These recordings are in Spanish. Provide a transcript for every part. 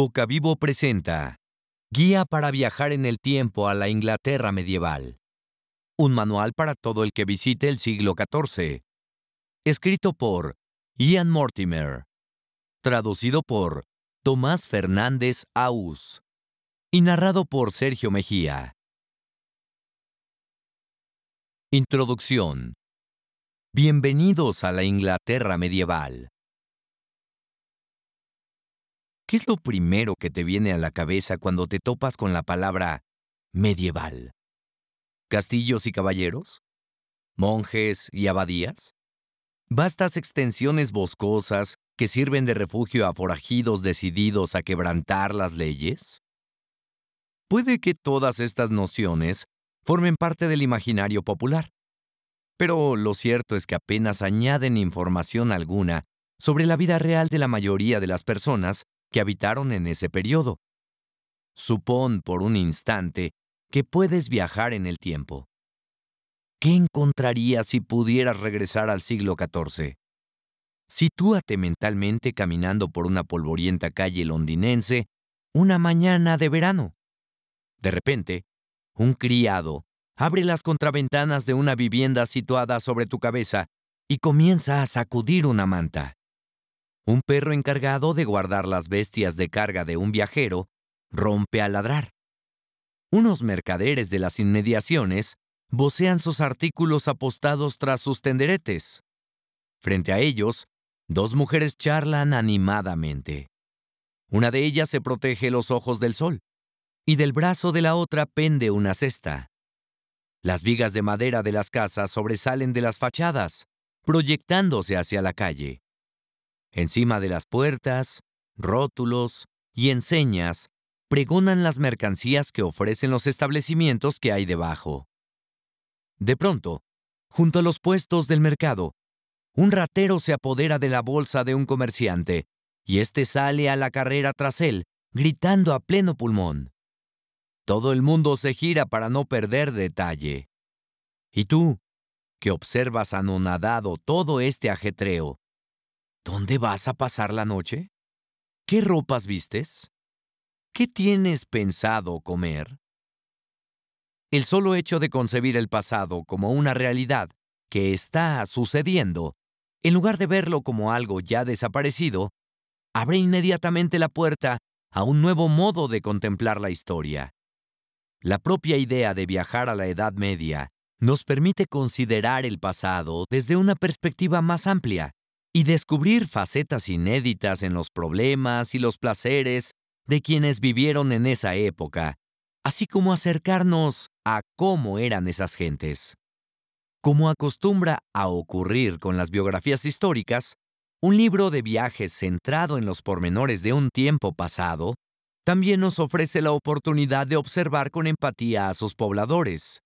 Boca Vivo presenta Guía para viajar en el tiempo a la Inglaterra medieval. Un manual para todo el que visite el siglo XIV. Escrito por Ian Mortimer. Traducido por Tomás Fernández Aus. Y narrado por Sergio Mejía. Introducción. Bienvenidos a la Inglaterra medieval. ¿Qué es lo primero que te viene a la cabeza cuando te topas con la palabra medieval? ¿Castillos y caballeros? ¿Monjes y abadías? Vastas extensiones boscosas que sirven de refugio a forajidos decididos a quebrantar las leyes? Puede que todas estas nociones formen parte del imaginario popular, pero lo cierto es que apenas añaden información alguna sobre la vida real de la mayoría de las personas que habitaron en ese periodo. Supón por un instante que puedes viajar en el tiempo. ¿Qué encontrarías si pudieras regresar al siglo XIV? Sitúate mentalmente caminando por una polvorienta calle londinense una mañana de verano. De repente, un criado abre las contraventanas de una vivienda situada sobre tu cabeza y comienza a sacudir una manta un perro encargado de guardar las bestias de carga de un viajero rompe a ladrar. Unos mercaderes de las inmediaciones vocean sus artículos apostados tras sus tenderetes. Frente a ellos, dos mujeres charlan animadamente. Una de ellas se protege los ojos del sol, y del brazo de la otra pende una cesta. Las vigas de madera de las casas sobresalen de las fachadas, proyectándose hacia la calle. Encima de las puertas, rótulos y enseñas pregonan las mercancías que ofrecen los establecimientos que hay debajo. De pronto, junto a los puestos del mercado, un ratero se apodera de la bolsa de un comerciante y éste sale a la carrera tras él, gritando a pleno pulmón. Todo el mundo se gira para no perder detalle. Y tú, que observas anonadado todo este ajetreo, ¿Dónde vas a pasar la noche? ¿Qué ropas vistes? ¿Qué tienes pensado comer? El solo hecho de concebir el pasado como una realidad que está sucediendo, en lugar de verlo como algo ya desaparecido, abre inmediatamente la puerta a un nuevo modo de contemplar la historia. La propia idea de viajar a la Edad Media nos permite considerar el pasado desde una perspectiva más amplia, y descubrir facetas inéditas en los problemas y los placeres de quienes vivieron en esa época, así como acercarnos a cómo eran esas gentes. Como acostumbra a ocurrir con las biografías históricas, un libro de viajes centrado en los pormenores de un tiempo pasado también nos ofrece la oportunidad de observar con empatía a sus pobladores.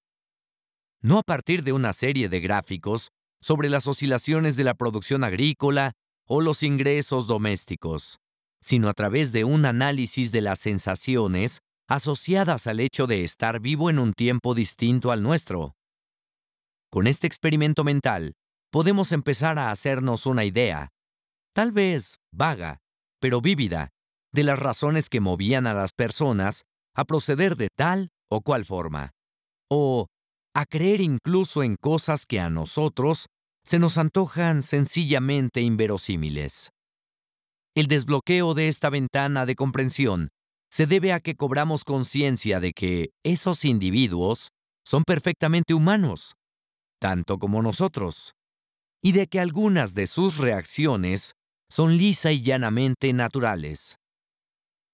No a partir de una serie de gráficos sobre las oscilaciones de la producción agrícola o los ingresos domésticos, sino a través de un análisis de las sensaciones asociadas al hecho de estar vivo en un tiempo distinto al nuestro. Con este experimento mental, podemos empezar a hacernos una idea, tal vez vaga, pero vívida, de las razones que movían a las personas a proceder de tal o cual forma, o a creer incluso en cosas que a nosotros se nos antojan sencillamente inverosímiles. El desbloqueo de esta ventana de comprensión se debe a que cobramos conciencia de que esos individuos son perfectamente humanos, tanto como nosotros, y de que algunas de sus reacciones son lisa y llanamente naturales.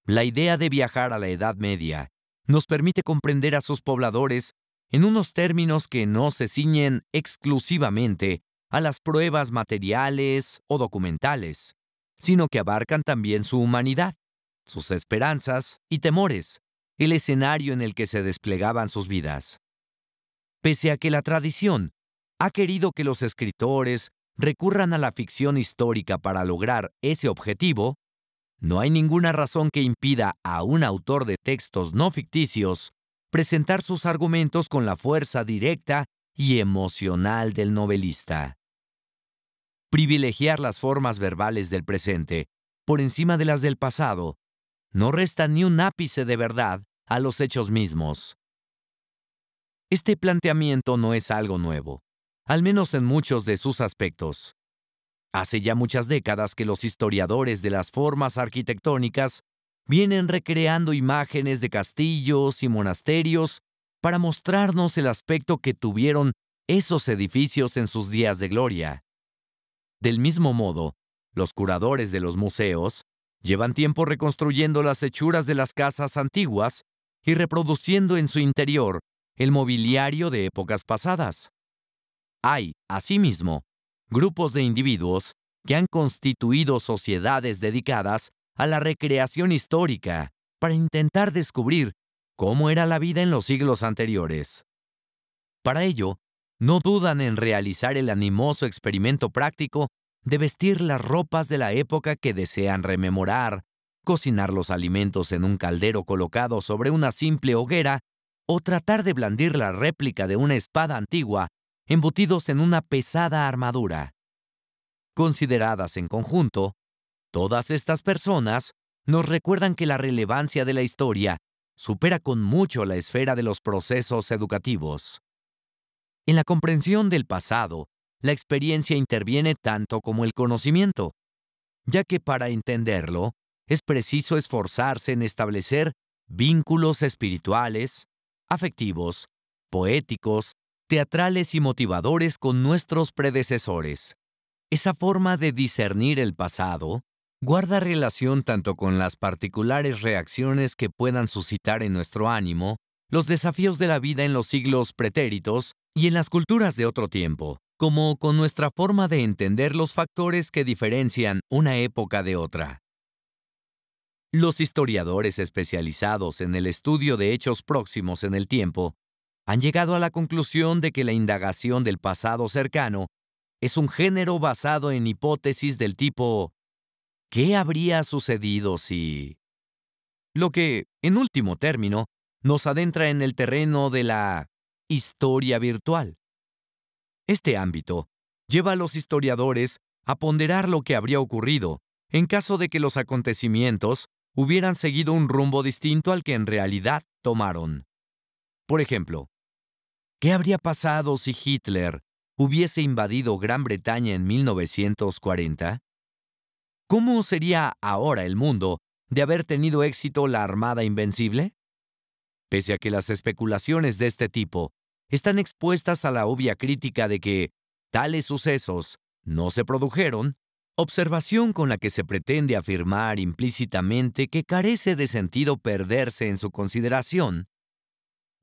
La idea de viajar a la Edad Media nos permite comprender a sus pobladores en unos términos que no se ciñen exclusivamente a las pruebas materiales o documentales, sino que abarcan también su humanidad, sus esperanzas y temores, el escenario en el que se desplegaban sus vidas. Pese a que la tradición ha querido que los escritores recurran a la ficción histórica para lograr ese objetivo, no hay ninguna razón que impida a un autor de textos no ficticios presentar sus argumentos con la fuerza directa y emocional del novelista privilegiar las formas verbales del presente por encima de las del pasado no resta ni un ápice de verdad a los hechos mismos. Este planteamiento no es algo nuevo, al menos en muchos de sus aspectos. Hace ya muchas décadas que los historiadores de las formas arquitectónicas vienen recreando imágenes de castillos y monasterios para mostrarnos el aspecto que tuvieron esos edificios en sus días de gloria. Del mismo modo, los curadores de los museos llevan tiempo reconstruyendo las hechuras de las casas antiguas y reproduciendo en su interior el mobiliario de épocas pasadas. Hay, asimismo, grupos de individuos que han constituido sociedades dedicadas a la recreación histórica para intentar descubrir cómo era la vida en los siglos anteriores. Para ello, no dudan en realizar el animoso experimento práctico de vestir las ropas de la época que desean rememorar, cocinar los alimentos en un caldero colocado sobre una simple hoguera o tratar de blandir la réplica de una espada antigua embutidos en una pesada armadura. Consideradas en conjunto, todas estas personas nos recuerdan que la relevancia de la historia supera con mucho la esfera de los procesos educativos. En la comprensión del pasado, la experiencia interviene tanto como el conocimiento, ya que para entenderlo es preciso esforzarse en establecer vínculos espirituales, afectivos, poéticos, teatrales y motivadores con nuestros predecesores. Esa forma de discernir el pasado guarda relación tanto con las particulares reacciones que puedan suscitar en nuestro ánimo, los desafíos de la vida en los siglos pretéritos, y en las culturas de otro tiempo, como con nuestra forma de entender los factores que diferencian una época de otra. Los historiadores especializados en el estudio de hechos próximos en el tiempo han llegado a la conclusión de que la indagación del pasado cercano es un género basado en hipótesis del tipo ¿qué habría sucedido si? Lo que, en último término, nos adentra en el terreno de la historia virtual. Este ámbito lleva a los historiadores a ponderar lo que habría ocurrido en caso de que los acontecimientos hubieran seguido un rumbo distinto al que en realidad tomaron. Por ejemplo, ¿qué habría pasado si Hitler hubiese invadido Gran Bretaña en 1940? ¿Cómo sería ahora el mundo de haber tenido éxito la Armada Invencible? Pese a que las especulaciones de este tipo están expuestas a la obvia crítica de que tales sucesos no se produjeron, observación con la que se pretende afirmar implícitamente que carece de sentido perderse en su consideración,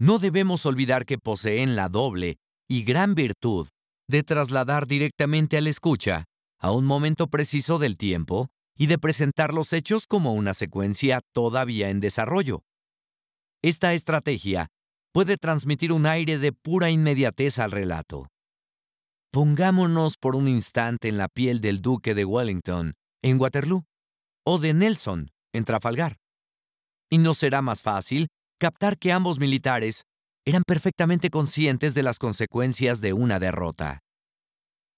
no debemos olvidar que poseen la doble y gran virtud de trasladar directamente a la escucha a un momento preciso del tiempo y de presentar los hechos como una secuencia todavía en desarrollo. Esta estrategia puede transmitir un aire de pura inmediatez al relato. Pongámonos por un instante en la piel del duque de Wellington, en Waterloo, o de Nelson, en Trafalgar. Y no será más fácil captar que ambos militares eran perfectamente conscientes de las consecuencias de una derrota.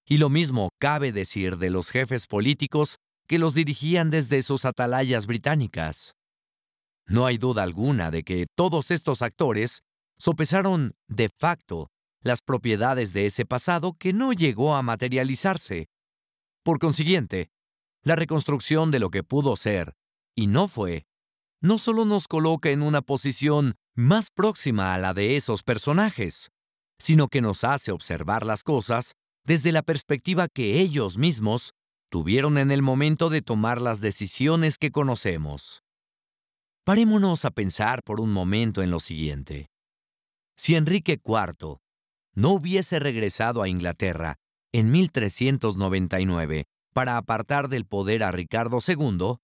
Y lo mismo cabe decir de los jefes políticos que los dirigían desde sus atalayas británicas. No hay duda alguna de que todos estos actores sopesaron de facto las propiedades de ese pasado que no llegó a materializarse. Por consiguiente, la reconstrucción de lo que pudo ser y no fue, no solo nos coloca en una posición más próxima a la de esos personajes, sino que nos hace observar las cosas desde la perspectiva que ellos mismos tuvieron en el momento de tomar las decisiones que conocemos. Parémonos a pensar por un momento en lo siguiente. Si Enrique IV no hubiese regresado a Inglaterra en 1399 para apartar del poder a Ricardo II,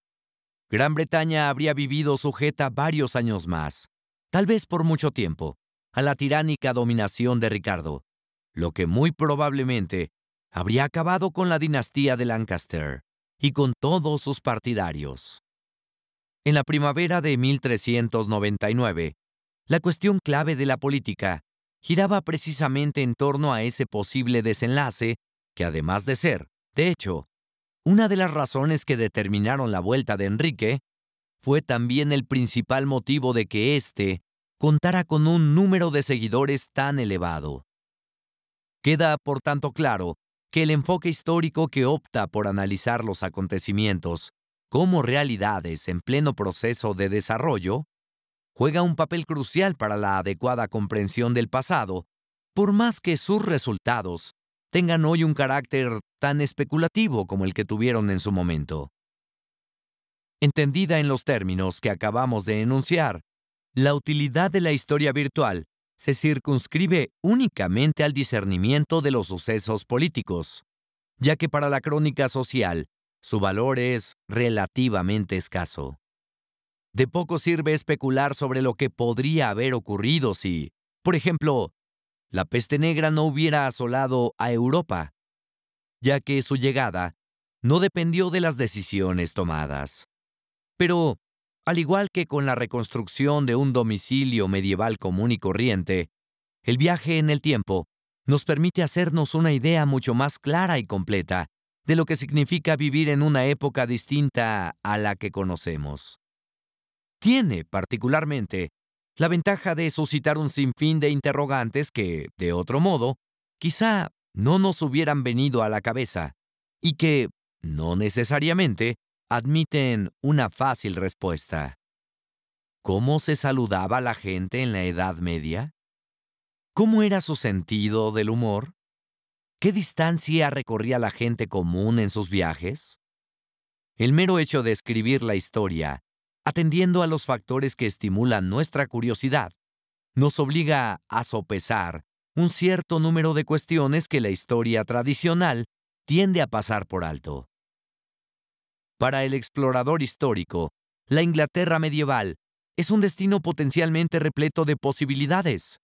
Gran Bretaña habría vivido sujeta varios años más, tal vez por mucho tiempo, a la tiránica dominación de Ricardo, lo que muy probablemente habría acabado con la dinastía de Lancaster y con todos sus partidarios. En la primavera de 1399, la cuestión clave de la política giraba precisamente en torno a ese posible desenlace, que además de ser, de hecho, una de las razones que determinaron la vuelta de Enrique, fue también el principal motivo de que éste contara con un número de seguidores tan elevado. Queda, por tanto, claro que el enfoque histórico que opta por analizar los acontecimientos como realidades en pleno proceso de desarrollo juega un papel crucial para la adecuada comprensión del pasado, por más que sus resultados tengan hoy un carácter tan especulativo como el que tuvieron en su momento. Entendida en los términos que acabamos de enunciar, la utilidad de la historia virtual se circunscribe únicamente al discernimiento de los sucesos políticos, ya que para la crónica social su valor es relativamente escaso. De poco sirve especular sobre lo que podría haber ocurrido si, por ejemplo, la peste negra no hubiera asolado a Europa, ya que su llegada no dependió de las decisiones tomadas. Pero, al igual que con la reconstrucción de un domicilio medieval común y corriente, el viaje en el tiempo nos permite hacernos una idea mucho más clara y completa de lo que significa vivir en una época distinta a la que conocemos tiene particularmente la ventaja de suscitar un sinfín de interrogantes que, de otro modo, quizá no nos hubieran venido a la cabeza y que, no necesariamente, admiten una fácil respuesta. ¿Cómo se saludaba la gente en la Edad Media? ¿Cómo era su sentido del humor? ¿Qué distancia recorría la gente común en sus viajes? El mero hecho de escribir la historia atendiendo a los factores que estimulan nuestra curiosidad, nos obliga a sopesar un cierto número de cuestiones que la historia tradicional tiende a pasar por alto. Para el explorador histórico, la Inglaterra medieval es un destino potencialmente repleto de posibilidades.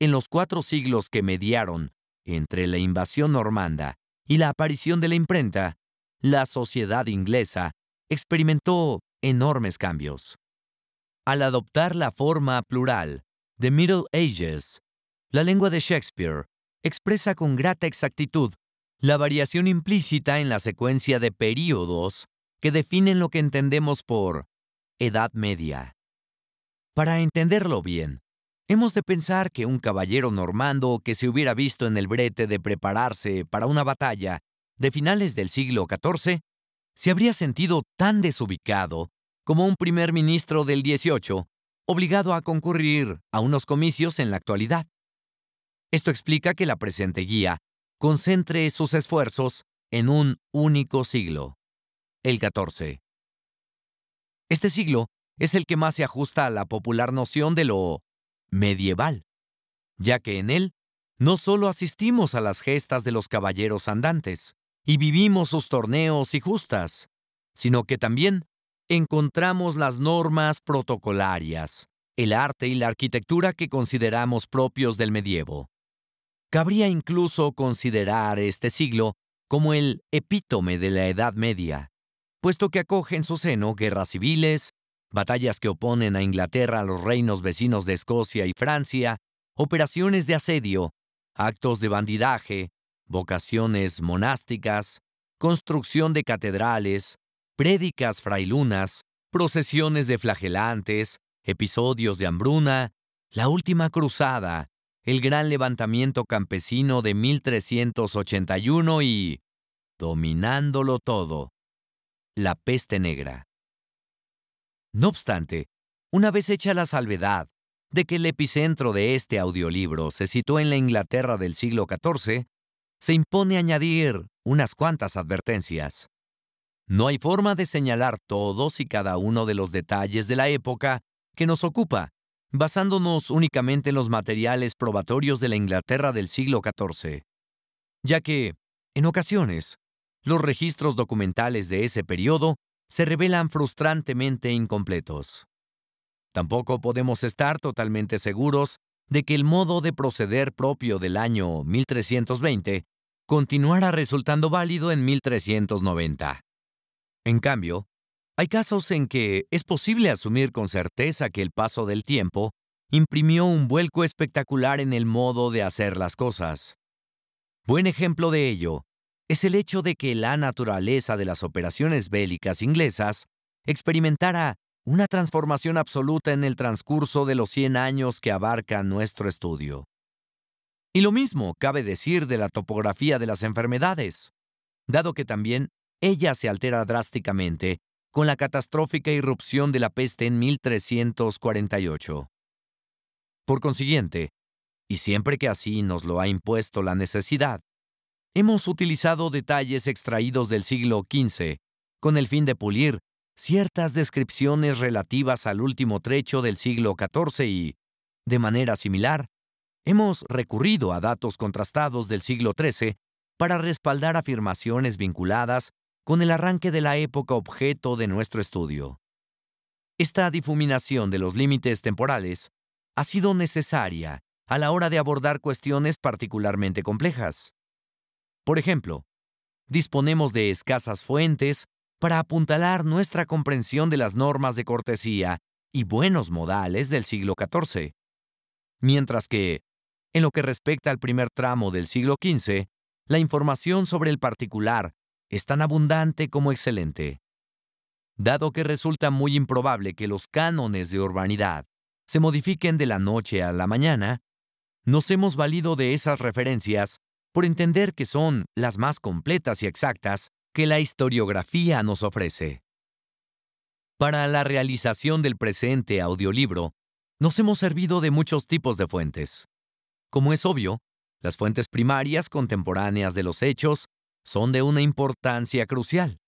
En los cuatro siglos que mediaron entre la invasión normanda y la aparición de la imprenta, la sociedad inglesa experimentó enormes cambios. Al adoptar la forma plural, de Middle Ages, la lengua de Shakespeare expresa con grata exactitud la variación implícita en la secuencia de períodos que definen lo que entendemos por Edad Media. Para entenderlo bien, hemos de pensar que un caballero normando que se hubiera visto en el brete de prepararse para una batalla de finales del siglo XIV se habría sentido tan desubicado como un primer ministro del 18, obligado a concurrir a unos comicios en la actualidad. Esto explica que la presente guía concentre sus esfuerzos en un único siglo, el XIV. Este siglo es el que más se ajusta a la popular noción de lo medieval, ya que en él no solo asistimos a las gestas de los caballeros andantes y vivimos sus torneos y justas, sino que también encontramos las normas protocolarias, el arte y la arquitectura que consideramos propios del medievo. Cabría incluso considerar este siglo como el epítome de la Edad Media, puesto que acoge en su seno guerras civiles, batallas que oponen a Inglaterra a los reinos vecinos de Escocia y Francia, operaciones de asedio, actos de bandidaje, vocaciones monásticas, construcción de catedrales, prédicas frailunas, procesiones de flagelantes, episodios de hambruna, la última cruzada, el gran levantamiento campesino de 1381 y, dominándolo todo, la peste negra. No obstante, una vez hecha la salvedad de que el epicentro de este audiolibro se sitúa en la Inglaterra del siglo XIV, se impone añadir unas cuantas advertencias. No hay forma de señalar todos y cada uno de los detalles de la época que nos ocupa, basándonos únicamente en los materiales probatorios de la Inglaterra del siglo XIV, ya que, en ocasiones, los registros documentales de ese periodo se revelan frustrantemente incompletos. Tampoco podemos estar totalmente seguros de que el modo de proceder propio del año 1320 continuara resultando válido en 1390. En cambio, hay casos en que es posible asumir con certeza que el paso del tiempo imprimió un vuelco espectacular en el modo de hacer las cosas. Buen ejemplo de ello es el hecho de que la naturaleza de las operaciones bélicas inglesas experimentara una transformación absoluta en el transcurso de los 100 años que abarca nuestro estudio. Y lo mismo cabe decir de la topografía de las enfermedades, dado que también ella se altera drásticamente con la catastrófica irrupción de la peste en 1348. Por consiguiente, y siempre que así nos lo ha impuesto la necesidad, hemos utilizado detalles extraídos del siglo XV con el fin de pulir ciertas descripciones relativas al último trecho del siglo XIV y, de manera similar, hemos recurrido a datos contrastados del siglo XIII para respaldar afirmaciones vinculadas con el arranque de la época objeto de nuestro estudio. Esta difuminación de los límites temporales ha sido necesaria a la hora de abordar cuestiones particularmente complejas. Por ejemplo, disponemos de escasas fuentes para apuntalar nuestra comprensión de las normas de cortesía y buenos modales del siglo XIV, mientras que, en lo que respecta al primer tramo del siglo XV, la información sobre el particular es tan abundante como excelente. Dado que resulta muy improbable que los cánones de urbanidad se modifiquen de la noche a la mañana, nos hemos valido de esas referencias por entender que son las más completas y exactas que la historiografía nos ofrece. Para la realización del presente audiolibro, nos hemos servido de muchos tipos de fuentes. Como es obvio, las fuentes primarias contemporáneas de los hechos son de una importancia crucial.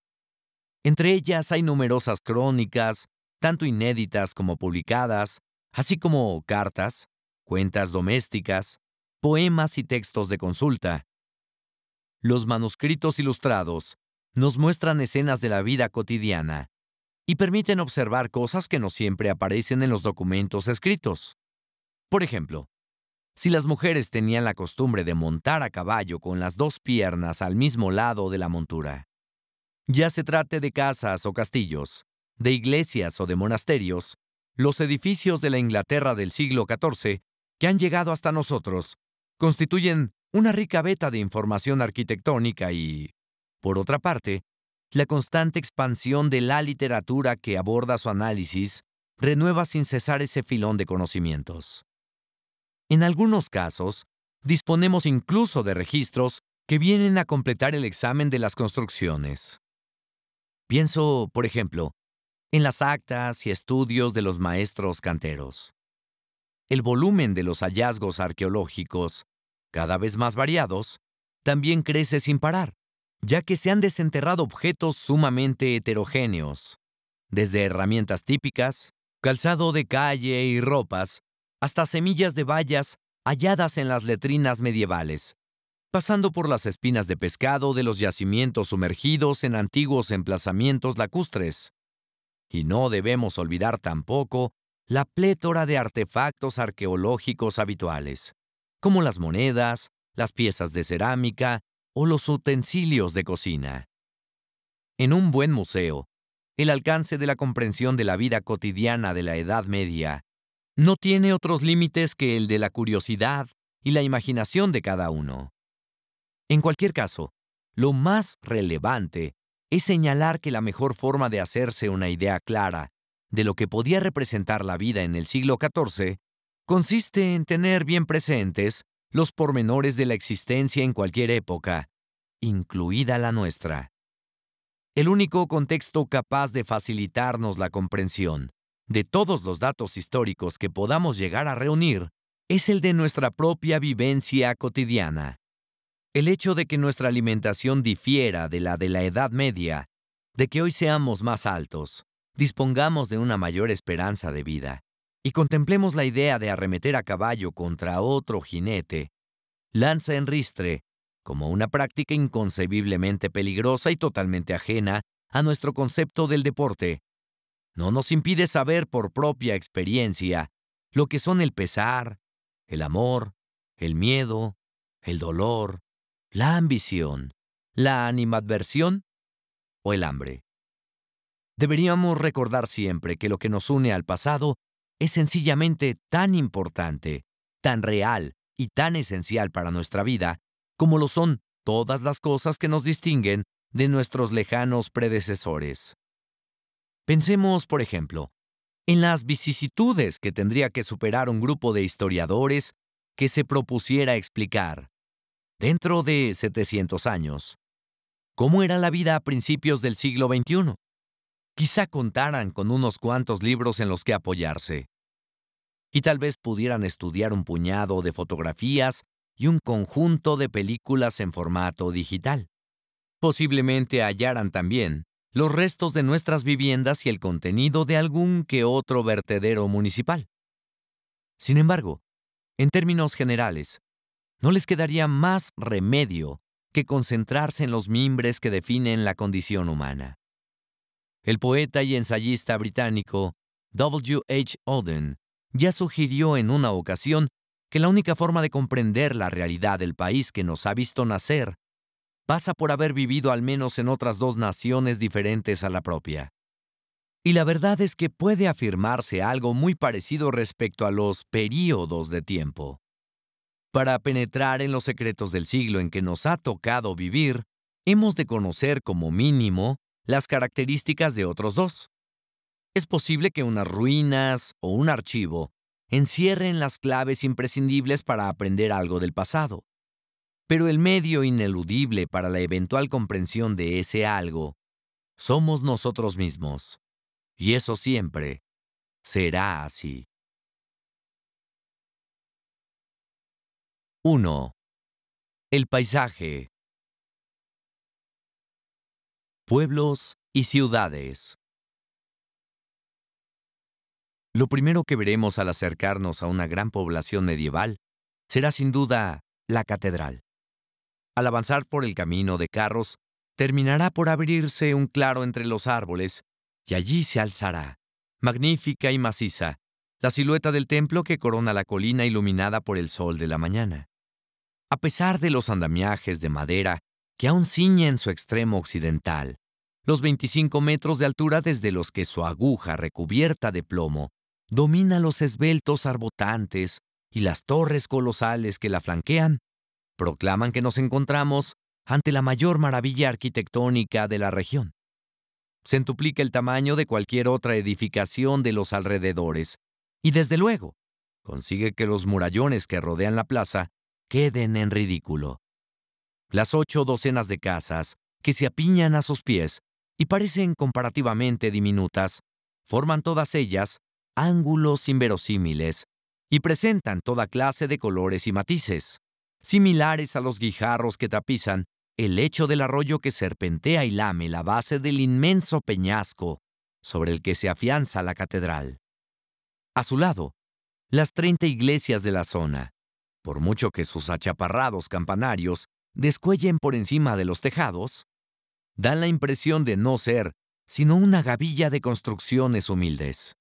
Entre ellas hay numerosas crónicas, tanto inéditas como publicadas, así como cartas, cuentas domésticas, poemas y textos de consulta. Los manuscritos ilustrados nos muestran escenas de la vida cotidiana y permiten observar cosas que no siempre aparecen en los documentos escritos. Por ejemplo, si las mujeres tenían la costumbre de montar a caballo con las dos piernas al mismo lado de la montura. Ya se trate de casas o castillos, de iglesias o de monasterios, los edificios de la Inglaterra del siglo XIV, que han llegado hasta nosotros, constituyen una rica veta de información arquitectónica y, por otra parte, la constante expansión de la literatura que aborda su análisis renueva sin cesar ese filón de conocimientos. En algunos casos, disponemos incluso de registros que vienen a completar el examen de las construcciones. Pienso, por ejemplo, en las actas y estudios de los maestros canteros. El volumen de los hallazgos arqueológicos, cada vez más variados, también crece sin parar, ya que se han desenterrado objetos sumamente heterogéneos, desde herramientas típicas, calzado de calle y ropas, hasta semillas de bayas halladas en las letrinas medievales, pasando por las espinas de pescado de los yacimientos sumergidos en antiguos emplazamientos lacustres. Y no debemos olvidar tampoco la plétora de artefactos arqueológicos habituales, como las monedas, las piezas de cerámica o los utensilios de cocina. En un buen museo, el alcance de la comprensión de la vida cotidiana de la Edad Media no tiene otros límites que el de la curiosidad y la imaginación de cada uno. En cualquier caso, lo más relevante es señalar que la mejor forma de hacerse una idea clara de lo que podía representar la vida en el siglo XIV consiste en tener bien presentes los pormenores de la existencia en cualquier época, incluida la nuestra. El único contexto capaz de facilitarnos la comprensión de todos los datos históricos que podamos llegar a reunir es el de nuestra propia vivencia cotidiana. El hecho de que nuestra alimentación difiera de la de la Edad Media, de que hoy seamos más altos, dispongamos de una mayor esperanza de vida, y contemplemos la idea de arremeter a caballo contra otro jinete, lanza en ristre, como una práctica inconcebiblemente peligrosa y totalmente ajena a nuestro concepto del deporte, no nos impide saber por propia experiencia lo que son el pesar, el amor, el miedo, el dolor, la ambición, la animadversión o el hambre. Deberíamos recordar siempre que lo que nos une al pasado es sencillamente tan importante, tan real y tan esencial para nuestra vida como lo son todas las cosas que nos distinguen de nuestros lejanos predecesores. Pensemos, por ejemplo, en las vicisitudes que tendría que superar un grupo de historiadores que se propusiera explicar, dentro de 700 años, cómo era la vida a principios del siglo XXI. Quizá contaran con unos cuantos libros en los que apoyarse. Y tal vez pudieran estudiar un puñado de fotografías y un conjunto de películas en formato digital. Posiblemente hallaran también los restos de nuestras viviendas y el contenido de algún que otro vertedero municipal. Sin embargo, en términos generales, no les quedaría más remedio que concentrarse en los mimbres que definen la condición humana. El poeta y ensayista británico W. H. Auden ya sugirió en una ocasión que la única forma de comprender la realidad del país que nos ha visto nacer pasa por haber vivido al menos en otras dos naciones diferentes a la propia. Y la verdad es que puede afirmarse algo muy parecido respecto a los períodos de tiempo. Para penetrar en los secretos del siglo en que nos ha tocado vivir, hemos de conocer como mínimo las características de otros dos. Es posible que unas ruinas o un archivo encierren las claves imprescindibles para aprender algo del pasado. Pero el medio ineludible para la eventual comprensión de ese algo somos nosotros mismos. Y eso siempre será así. 1. El paisaje. Pueblos y ciudades. Lo primero que veremos al acercarnos a una gran población medieval será sin duda la catedral. Al avanzar por el camino de carros, terminará por abrirse un claro entre los árboles, y allí se alzará, magnífica y maciza, la silueta del templo que corona la colina iluminada por el sol de la mañana. A pesar de los andamiajes de madera que aún ciñen su extremo occidental, los 25 metros de altura desde los que su aguja recubierta de plomo domina los esbeltos arbotantes y las torres colosales que la flanquean, proclaman que nos encontramos ante la mayor maravilla arquitectónica de la región. Centuplica el tamaño de cualquier otra edificación de los alrededores y, desde luego, consigue que los murallones que rodean la plaza queden en ridículo. Las ocho docenas de casas que se apiñan a sus pies y parecen comparativamente diminutas, forman todas ellas ángulos inverosímiles y presentan toda clase de colores y matices similares a los guijarros que tapizan el lecho del arroyo que serpentea y lame la base del inmenso peñasco sobre el que se afianza la catedral. A su lado, las 30 iglesias de la zona, por mucho que sus achaparrados campanarios descuellen por encima de los tejados, dan la impresión de no ser sino una gavilla de construcciones humildes.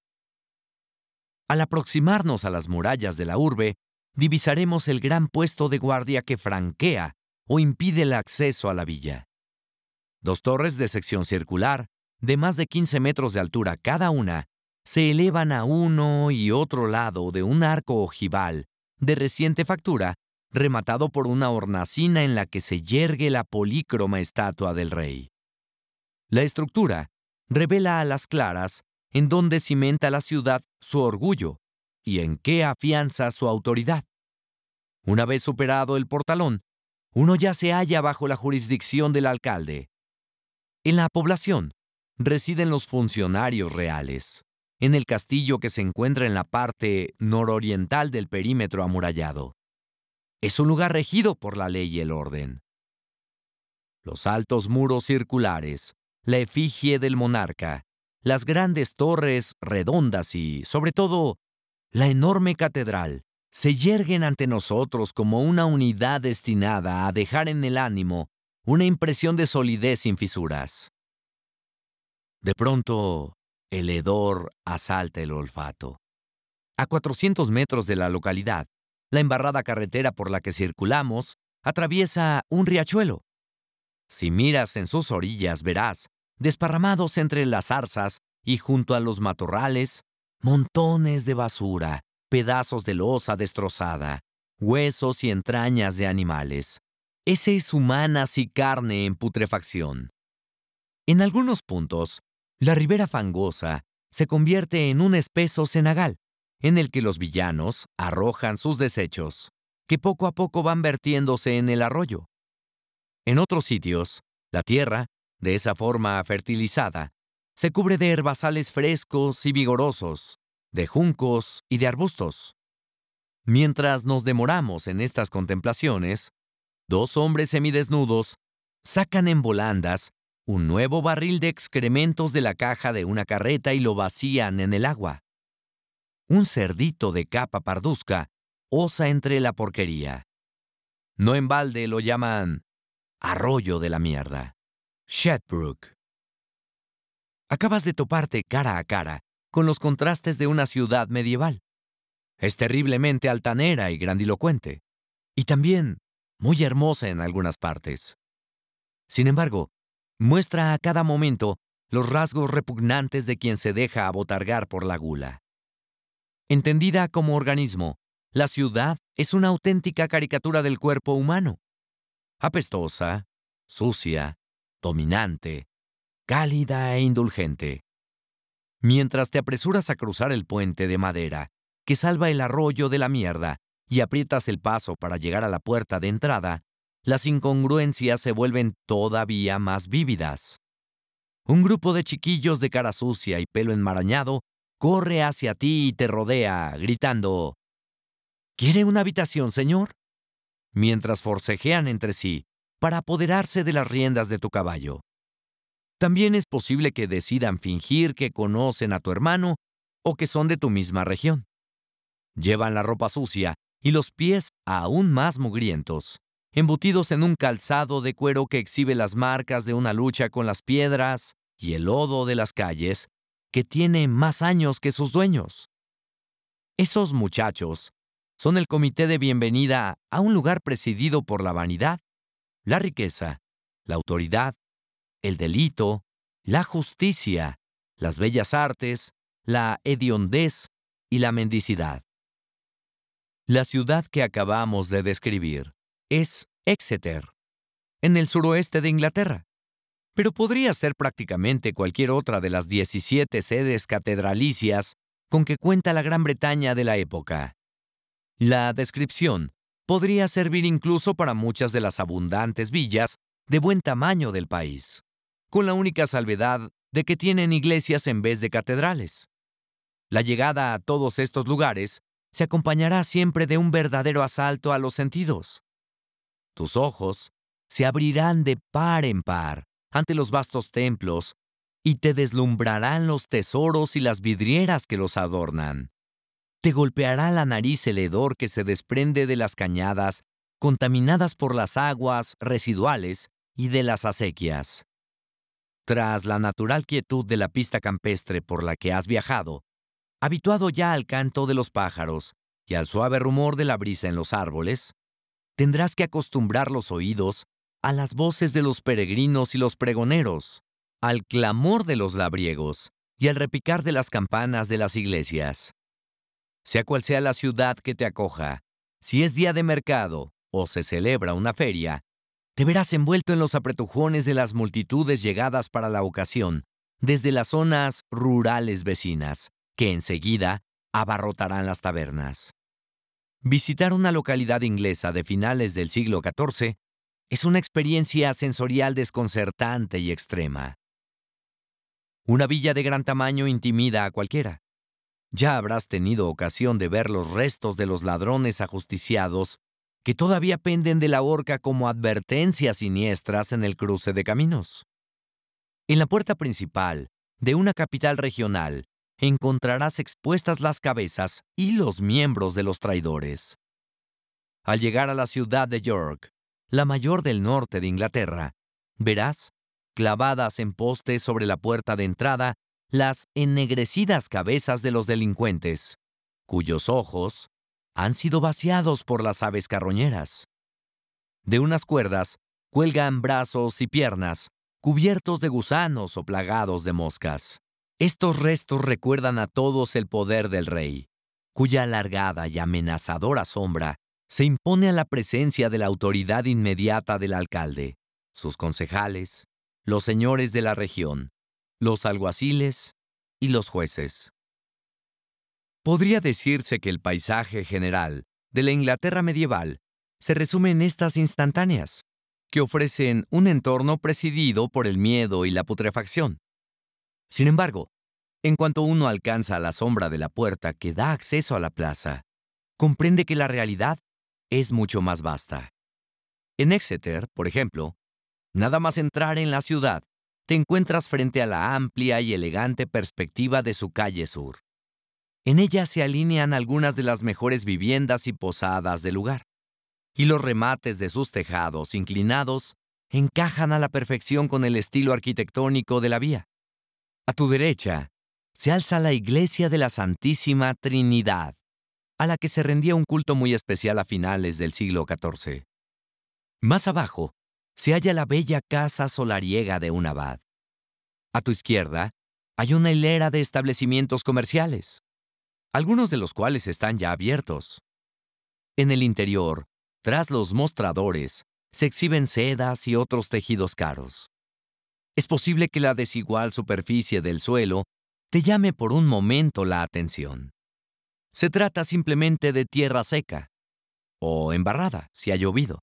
Al aproximarnos a las murallas de la urbe, divisaremos el gran puesto de guardia que franquea o impide el acceso a la villa. Dos torres de sección circular, de más de 15 metros de altura cada una, se elevan a uno y otro lado de un arco ojival de reciente factura, rematado por una hornacina en la que se yergue la polícroma estatua del rey. La estructura revela a las claras en donde cimenta la ciudad su orgullo, y en qué afianza su autoridad. Una vez superado el portalón, uno ya se halla bajo la jurisdicción del alcalde. En la población residen los funcionarios reales, en el castillo que se encuentra en la parte nororiental del perímetro amurallado. Es un lugar regido por la ley y el orden. Los altos muros circulares, la efigie del monarca, las grandes torres redondas y, sobre todo, la enorme catedral, se yerguen ante nosotros como una unidad destinada a dejar en el ánimo una impresión de solidez sin fisuras. De pronto, el hedor asalta el olfato. A 400 metros de la localidad, la embarrada carretera por la que circulamos atraviesa un riachuelo. Si miras en sus orillas verás, desparramados entre las zarzas y junto a los matorrales, montones de basura, pedazos de losa destrozada, huesos y entrañas de animales, heces humanas y carne en putrefacción. En algunos puntos, la ribera fangosa se convierte en un espeso cenagal, en el que los villanos arrojan sus desechos, que poco a poco van vertiéndose en el arroyo. En otros sitios, la tierra, de esa forma fertilizada, se cubre de herbazales frescos y vigorosos, de juncos y de arbustos. Mientras nos demoramos en estas contemplaciones, dos hombres semidesnudos sacan en volandas un nuevo barril de excrementos de la caja de una carreta y lo vacían en el agua. Un cerdito de capa parduzca osa entre la porquería. No en balde lo llaman arroyo de la mierda. Shedbrook acabas de toparte cara a cara con los contrastes de una ciudad medieval. Es terriblemente altanera y grandilocuente, y también muy hermosa en algunas partes. Sin embargo, muestra a cada momento los rasgos repugnantes de quien se deja abotargar por la gula. Entendida como organismo, la ciudad es una auténtica caricatura del cuerpo humano. Apestosa, sucia, dominante, cálida e indulgente. Mientras te apresuras a cruzar el puente de madera, que salva el arroyo de la mierda, y aprietas el paso para llegar a la puerta de entrada, las incongruencias se vuelven todavía más vívidas. Un grupo de chiquillos de cara sucia y pelo enmarañado corre hacia ti y te rodea, gritando ¿Quiere una habitación, señor? mientras forcejean entre sí para apoderarse de las riendas de tu caballo. También es posible que decidan fingir que conocen a tu hermano o que son de tu misma región. Llevan la ropa sucia y los pies aún más mugrientos, embutidos en un calzado de cuero que exhibe las marcas de una lucha con las piedras y el lodo de las calles, que tiene más años que sus dueños. Esos muchachos son el comité de bienvenida a un lugar presidido por la vanidad, la riqueza, la autoridad el delito, la justicia, las bellas artes, la hediondez y la mendicidad. La ciudad que acabamos de describir es Exeter, en el suroeste de Inglaterra, pero podría ser prácticamente cualquier otra de las 17 sedes catedralicias con que cuenta la Gran Bretaña de la época. La descripción podría servir incluso para muchas de las abundantes villas de buen tamaño del país con la única salvedad de que tienen iglesias en vez de catedrales. La llegada a todos estos lugares se acompañará siempre de un verdadero asalto a los sentidos. Tus ojos se abrirán de par en par ante los vastos templos y te deslumbrarán los tesoros y las vidrieras que los adornan. Te golpeará la nariz el hedor que se desprende de las cañadas contaminadas por las aguas residuales y de las acequias. Tras la natural quietud de la pista campestre por la que has viajado, habituado ya al canto de los pájaros y al suave rumor de la brisa en los árboles, tendrás que acostumbrar los oídos a las voces de los peregrinos y los pregoneros, al clamor de los labriegos y al repicar de las campanas de las iglesias. Sea cual sea la ciudad que te acoja, si es día de mercado o se celebra una feria, te verás envuelto en los apretujones de las multitudes llegadas para la ocasión, desde las zonas rurales vecinas, que enseguida abarrotarán las tabernas. Visitar una localidad inglesa de finales del siglo XIV es una experiencia sensorial desconcertante y extrema. Una villa de gran tamaño intimida a cualquiera. Ya habrás tenido ocasión de ver los restos de los ladrones ajusticiados que todavía penden de la horca como advertencias siniestras en el cruce de caminos. En la puerta principal de una capital regional encontrarás expuestas las cabezas y los miembros de los traidores. Al llegar a la ciudad de York, la mayor del norte de Inglaterra, verás, clavadas en postes sobre la puerta de entrada, las ennegrecidas cabezas de los delincuentes, cuyos ojos han sido vaciados por las aves carroñeras. De unas cuerdas cuelgan brazos y piernas, cubiertos de gusanos o plagados de moscas. Estos restos recuerdan a todos el poder del rey, cuya alargada y amenazadora sombra se impone a la presencia de la autoridad inmediata del alcalde, sus concejales, los señores de la región, los alguaciles y los jueces. Podría decirse que el paisaje general de la Inglaterra medieval se resume en estas instantáneas, que ofrecen un entorno presidido por el miedo y la putrefacción. Sin embargo, en cuanto uno alcanza la sombra de la puerta que da acceso a la plaza, comprende que la realidad es mucho más vasta. En Exeter, por ejemplo, nada más entrar en la ciudad, te encuentras frente a la amplia y elegante perspectiva de su calle sur. En ella se alinean algunas de las mejores viviendas y posadas del lugar, y los remates de sus tejados inclinados encajan a la perfección con el estilo arquitectónico de la vía. A tu derecha se alza la iglesia de la Santísima Trinidad, a la que se rendía un culto muy especial a finales del siglo XIV. Más abajo se halla la bella casa solariega de un abad. A tu izquierda hay una hilera de establecimientos comerciales, algunos de los cuales están ya abiertos. En el interior, tras los mostradores, se exhiben sedas y otros tejidos caros. Es posible que la desigual superficie del suelo te llame por un momento la atención. Se trata simplemente de tierra seca o embarrada si ha llovido.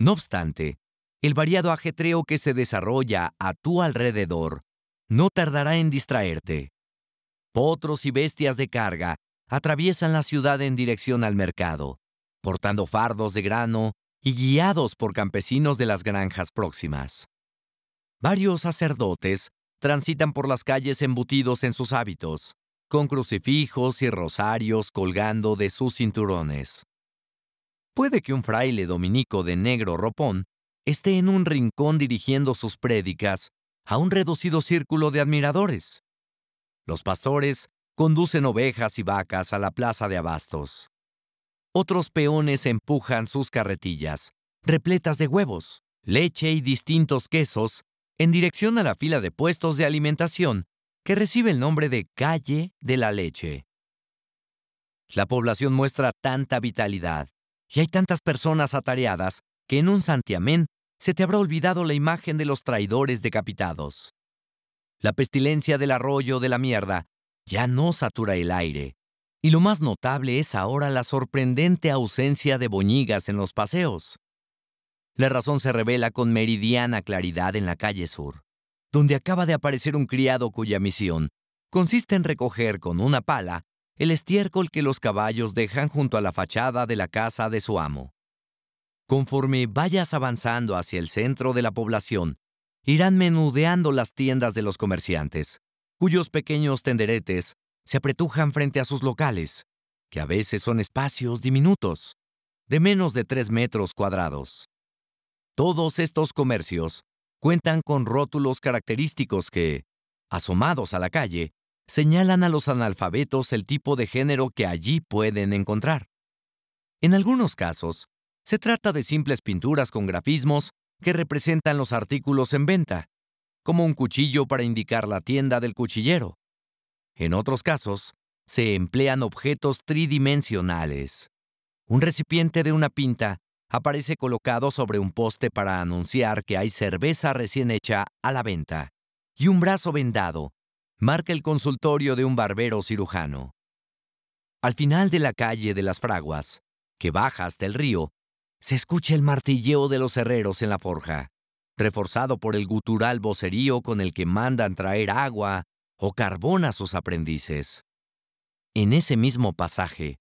No obstante, el variado ajetreo que se desarrolla a tu alrededor no tardará en distraerte potros y bestias de carga atraviesan la ciudad en dirección al mercado, portando fardos de grano y guiados por campesinos de las granjas próximas. Varios sacerdotes transitan por las calles embutidos en sus hábitos, con crucifijos y rosarios colgando de sus cinturones. Puede que un fraile dominico de negro ropón esté en un rincón dirigiendo sus prédicas a un reducido círculo de admiradores, los pastores conducen ovejas y vacas a la plaza de abastos. Otros peones empujan sus carretillas, repletas de huevos, leche y distintos quesos, en dirección a la fila de puestos de alimentación que recibe el nombre de calle de la leche. La población muestra tanta vitalidad y hay tantas personas atareadas que en un santiamén se te habrá olvidado la imagen de los traidores decapitados. La pestilencia del arroyo de la mierda ya no satura el aire. Y lo más notable es ahora la sorprendente ausencia de boñigas en los paseos. La razón se revela con meridiana claridad en la calle sur, donde acaba de aparecer un criado cuya misión consiste en recoger con una pala el estiércol que los caballos dejan junto a la fachada de la casa de su amo. Conforme vayas avanzando hacia el centro de la población, irán menudeando las tiendas de los comerciantes, cuyos pequeños tenderetes se apretujan frente a sus locales, que a veces son espacios diminutos, de menos de tres metros cuadrados. Todos estos comercios cuentan con rótulos característicos que, asomados a la calle, señalan a los analfabetos el tipo de género que allí pueden encontrar. En algunos casos, se trata de simples pinturas con grafismos que representan los artículos en venta, como un cuchillo para indicar la tienda del cuchillero. En otros casos, se emplean objetos tridimensionales. Un recipiente de una pinta aparece colocado sobre un poste para anunciar que hay cerveza recién hecha a la venta, y un brazo vendado marca el consultorio de un barbero cirujano. Al final de la calle de las Fraguas, que baja hasta el río, se escucha el martilleo de los herreros en la forja, reforzado por el gutural vocerío con el que mandan traer agua o carbón a sus aprendices. En ese mismo pasaje,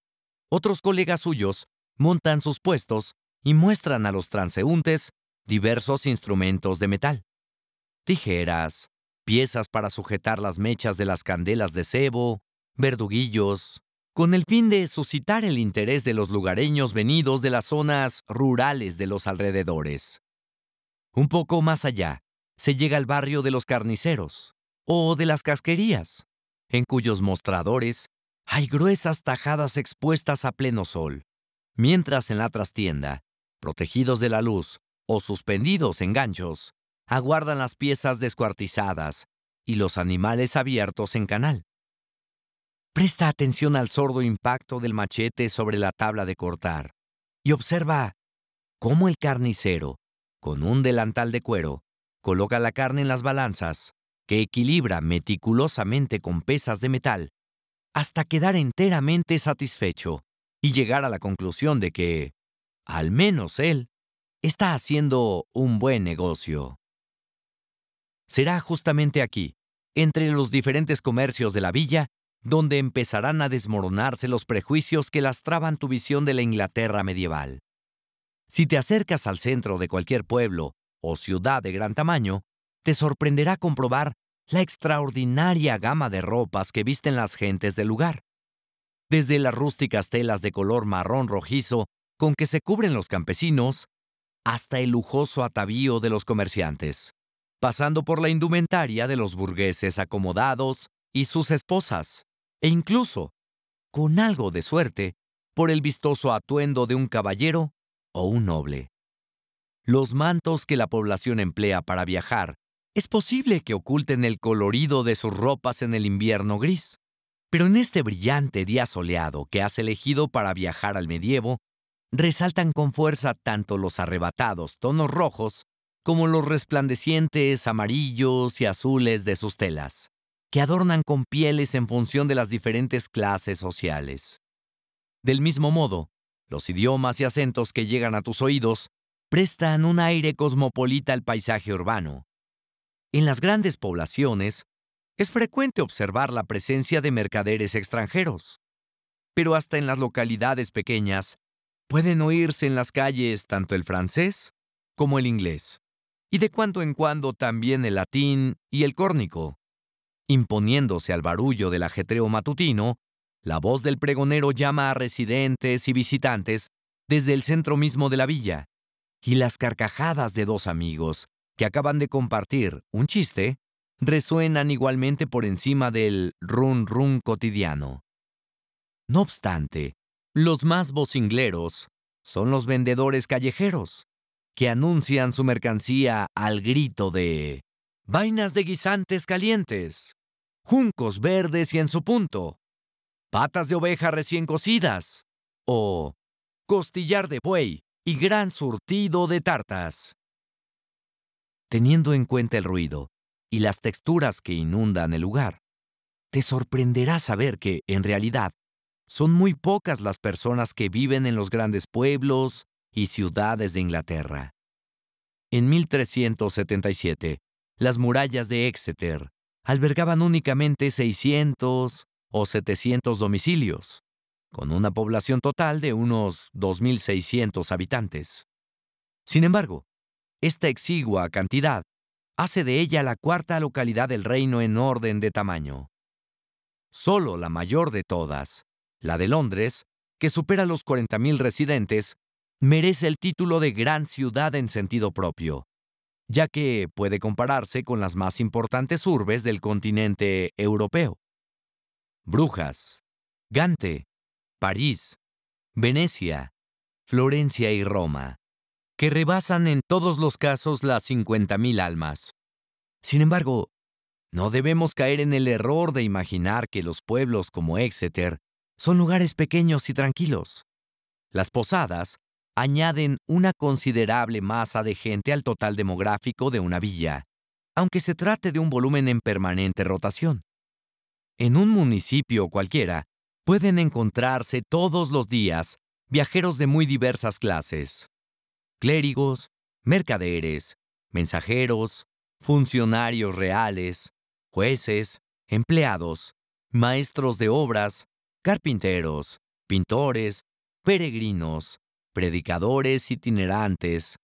otros colegas suyos montan sus puestos y muestran a los transeúntes diversos instrumentos de metal. Tijeras, piezas para sujetar las mechas de las candelas de cebo, verduguillos, con el fin de suscitar el interés de los lugareños venidos de las zonas rurales de los alrededores. Un poco más allá, se llega al barrio de los carniceros o de las casquerías, en cuyos mostradores hay gruesas tajadas expuestas a pleno sol, mientras en la trastienda, protegidos de la luz o suspendidos en ganchos, aguardan las piezas descuartizadas y los animales abiertos en canal. Presta atención al sordo impacto del machete sobre la tabla de cortar y observa cómo el carnicero, con un delantal de cuero, coloca la carne en las balanzas, que equilibra meticulosamente con pesas de metal, hasta quedar enteramente satisfecho y llegar a la conclusión de que, al menos él, está haciendo un buen negocio. Será justamente aquí, entre los diferentes comercios de la villa, donde empezarán a desmoronarse los prejuicios que lastraban tu visión de la Inglaterra medieval. Si te acercas al centro de cualquier pueblo o ciudad de gran tamaño, te sorprenderá comprobar la extraordinaria gama de ropas que visten las gentes del lugar. Desde las rústicas telas de color marrón rojizo con que se cubren los campesinos, hasta el lujoso atavío de los comerciantes, pasando por la indumentaria de los burgueses acomodados y sus esposas e incluso, con algo de suerte, por el vistoso atuendo de un caballero o un noble. Los mantos que la población emplea para viajar es posible que oculten el colorido de sus ropas en el invierno gris, pero en este brillante día soleado que has elegido para viajar al medievo, resaltan con fuerza tanto los arrebatados tonos rojos como los resplandecientes amarillos y azules de sus telas que adornan con pieles en función de las diferentes clases sociales. Del mismo modo, los idiomas y acentos que llegan a tus oídos prestan un aire cosmopolita al paisaje urbano. En las grandes poblaciones, es frecuente observar la presencia de mercaderes extranjeros, pero hasta en las localidades pequeñas pueden oírse en las calles tanto el francés como el inglés, y de cuando en cuando también el latín y el córnico. Imponiéndose al barullo del ajetreo matutino, la voz del pregonero llama a residentes y visitantes desde el centro mismo de la villa, y las carcajadas de dos amigos, que acaban de compartir un chiste, resuenan igualmente por encima del run run cotidiano. No obstante, los más vocingleros son los vendedores callejeros, que anuncian su mercancía al grito de vainas de guisantes calientes, juncos verdes y en su punto, patas de oveja recién cocidas o costillar de buey y gran surtido de tartas. Teniendo en cuenta el ruido y las texturas que inundan el lugar, te sorprenderá saber que, en realidad, son muy pocas las personas que viven en los grandes pueblos y ciudades de Inglaterra. En 1377, las murallas de Exeter albergaban únicamente 600 o 700 domicilios, con una población total de unos 2.600 habitantes. Sin embargo, esta exigua cantidad hace de ella la cuarta localidad del reino en orden de tamaño. Solo la mayor de todas, la de Londres, que supera los 40.000 residentes, merece el título de gran ciudad en sentido propio, ya que puede compararse con las más importantes urbes del continente europeo. Brujas, Gante, París, Venecia, Florencia y Roma, que rebasan en todos los casos las 50.000 almas. Sin embargo, no debemos caer en el error de imaginar que los pueblos como Exeter son lugares pequeños y tranquilos. Las posadas añaden una considerable masa de gente al total demográfico de una villa, aunque se trate de un volumen en permanente rotación. En un municipio cualquiera, pueden encontrarse todos los días viajeros de muy diversas clases, clérigos, mercaderes, mensajeros, funcionarios reales, jueces, empleados, maestros de obras, carpinteros, pintores, peregrinos, predicadores itinerantes,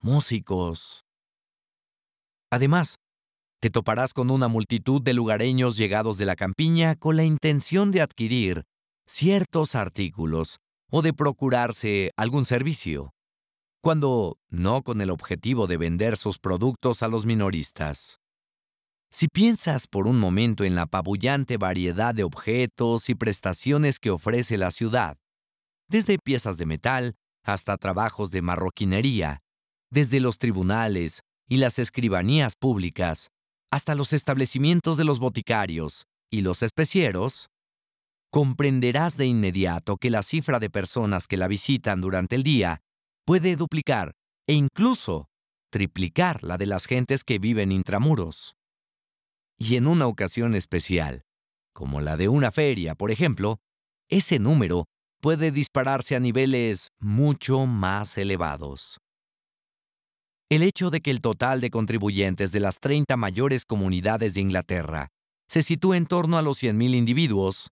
músicos. Además, te toparás con una multitud de lugareños llegados de la campiña con la intención de adquirir ciertos artículos o de procurarse algún servicio, cuando no con el objetivo de vender sus productos a los minoristas. Si piensas por un momento en la apabullante variedad de objetos y prestaciones que ofrece la ciudad, desde piezas de metal hasta trabajos de marroquinería, desde los tribunales y las escribanías públicas, hasta los establecimientos de los boticarios y los especieros, comprenderás de inmediato que la cifra de personas que la visitan durante el día puede duplicar e incluso triplicar la de las gentes que viven intramuros. Y en una ocasión especial, como la de una feria, por ejemplo, ese número puede dispararse a niveles mucho más elevados. El hecho de que el total de contribuyentes de las 30 mayores comunidades de Inglaterra se sitúe en torno a los 100.000 individuos,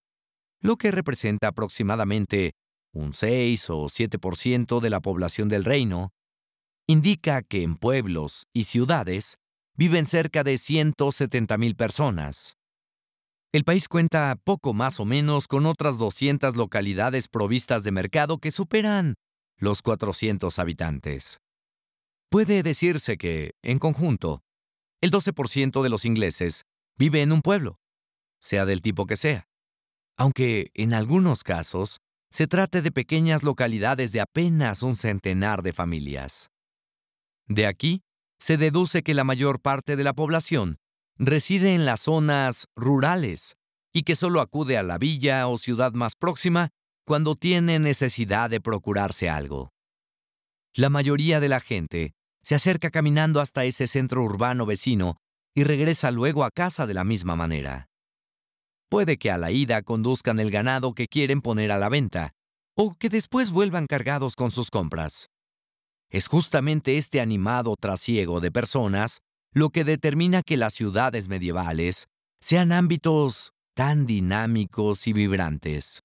lo que representa aproximadamente un 6 o 7% de la población del reino, indica que en pueblos y ciudades viven cerca de 170.000 personas. El país cuenta poco más o menos con otras 200 localidades provistas de mercado que superan los 400 habitantes. Puede decirse que, en conjunto, el 12% de los ingleses vive en un pueblo, sea del tipo que sea, aunque en algunos casos se trate de pequeñas localidades de apenas un centenar de familias. De aquí, se deduce que la mayor parte de la población reside en las zonas rurales y que solo acude a la villa o ciudad más próxima cuando tiene necesidad de procurarse algo. La mayoría de la gente se acerca caminando hasta ese centro urbano vecino y regresa luego a casa de la misma manera. Puede que a la ida conduzcan el ganado que quieren poner a la venta, o que después vuelvan cargados con sus compras. Es justamente este animado trasiego de personas lo que determina que las ciudades medievales sean ámbitos tan dinámicos y vibrantes.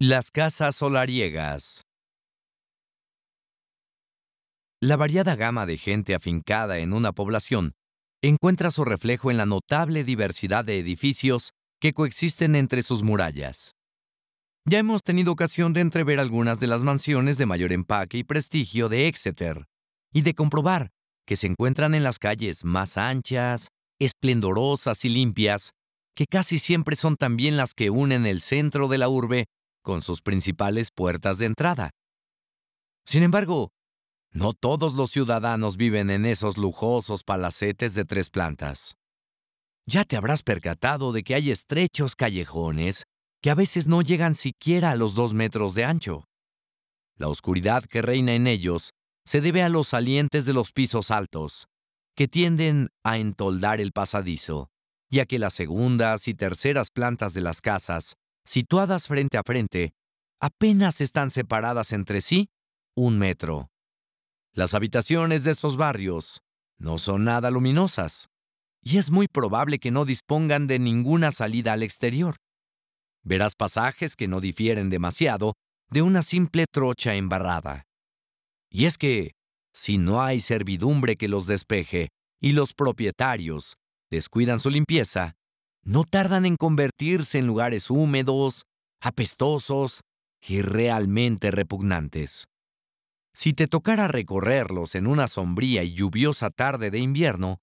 Las casas solariegas La variada gama de gente afincada en una población encuentra su reflejo en la notable diversidad de edificios que coexisten entre sus murallas. Ya hemos tenido ocasión de entrever algunas de las mansiones de mayor empaque y prestigio de Exeter, y de comprobar que se encuentran en las calles más anchas, esplendorosas y limpias, que casi siempre son también las que unen el centro de la urbe con sus principales puertas de entrada. Sin embargo, no todos los ciudadanos viven en esos lujosos palacetes de tres plantas. Ya te habrás percatado de que hay estrechos callejones que a veces no llegan siquiera a los dos metros de ancho. La oscuridad que reina en ellos se debe a los salientes de los pisos altos, que tienden a entoldar el pasadizo, ya que las segundas y terceras plantas de las casas, situadas frente a frente, apenas están separadas entre sí un metro. Las habitaciones de estos barrios no son nada luminosas, y es muy probable que no dispongan de ninguna salida al exterior. Verás pasajes que no difieren demasiado de una simple trocha embarrada. Y es que, si no hay servidumbre que los despeje y los propietarios descuidan su limpieza, no tardan en convertirse en lugares húmedos, apestosos y realmente repugnantes. Si te tocara recorrerlos en una sombría y lluviosa tarde de invierno,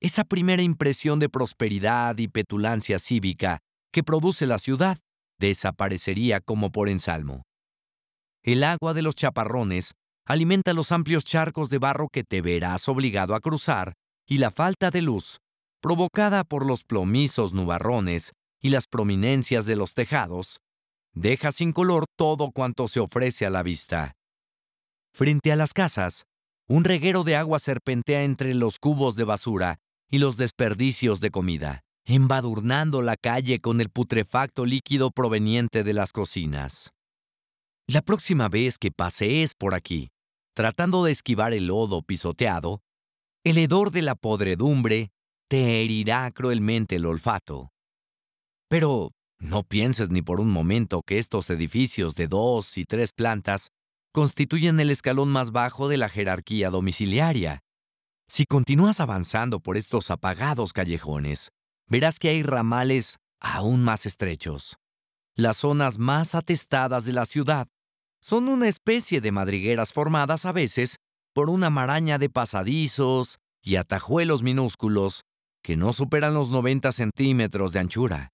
esa primera impresión de prosperidad y petulancia cívica que produce la ciudad desaparecería como por ensalmo. El agua de los chaparrones alimenta los amplios charcos de barro que te verás obligado a cruzar y la falta de luz, provocada por los plomizos nubarrones y las prominencias de los tejados, deja sin color todo cuanto se ofrece a la vista. Frente a las casas, un reguero de agua serpentea entre los cubos de basura y los desperdicios de comida, embadurnando la calle con el putrefacto líquido proveniente de las cocinas. La próxima vez que pasees por aquí, tratando de esquivar el lodo pisoteado, el hedor de la podredumbre te herirá cruelmente el olfato. Pero no pienses ni por un momento que estos edificios de dos y tres plantas constituyen el escalón más bajo de la jerarquía domiciliaria. Si continúas avanzando por estos apagados callejones, verás que hay ramales aún más estrechos. Las zonas más atestadas de la ciudad son una especie de madrigueras formadas a veces por una maraña de pasadizos y atajuelos minúsculos que no superan los 90 centímetros de anchura.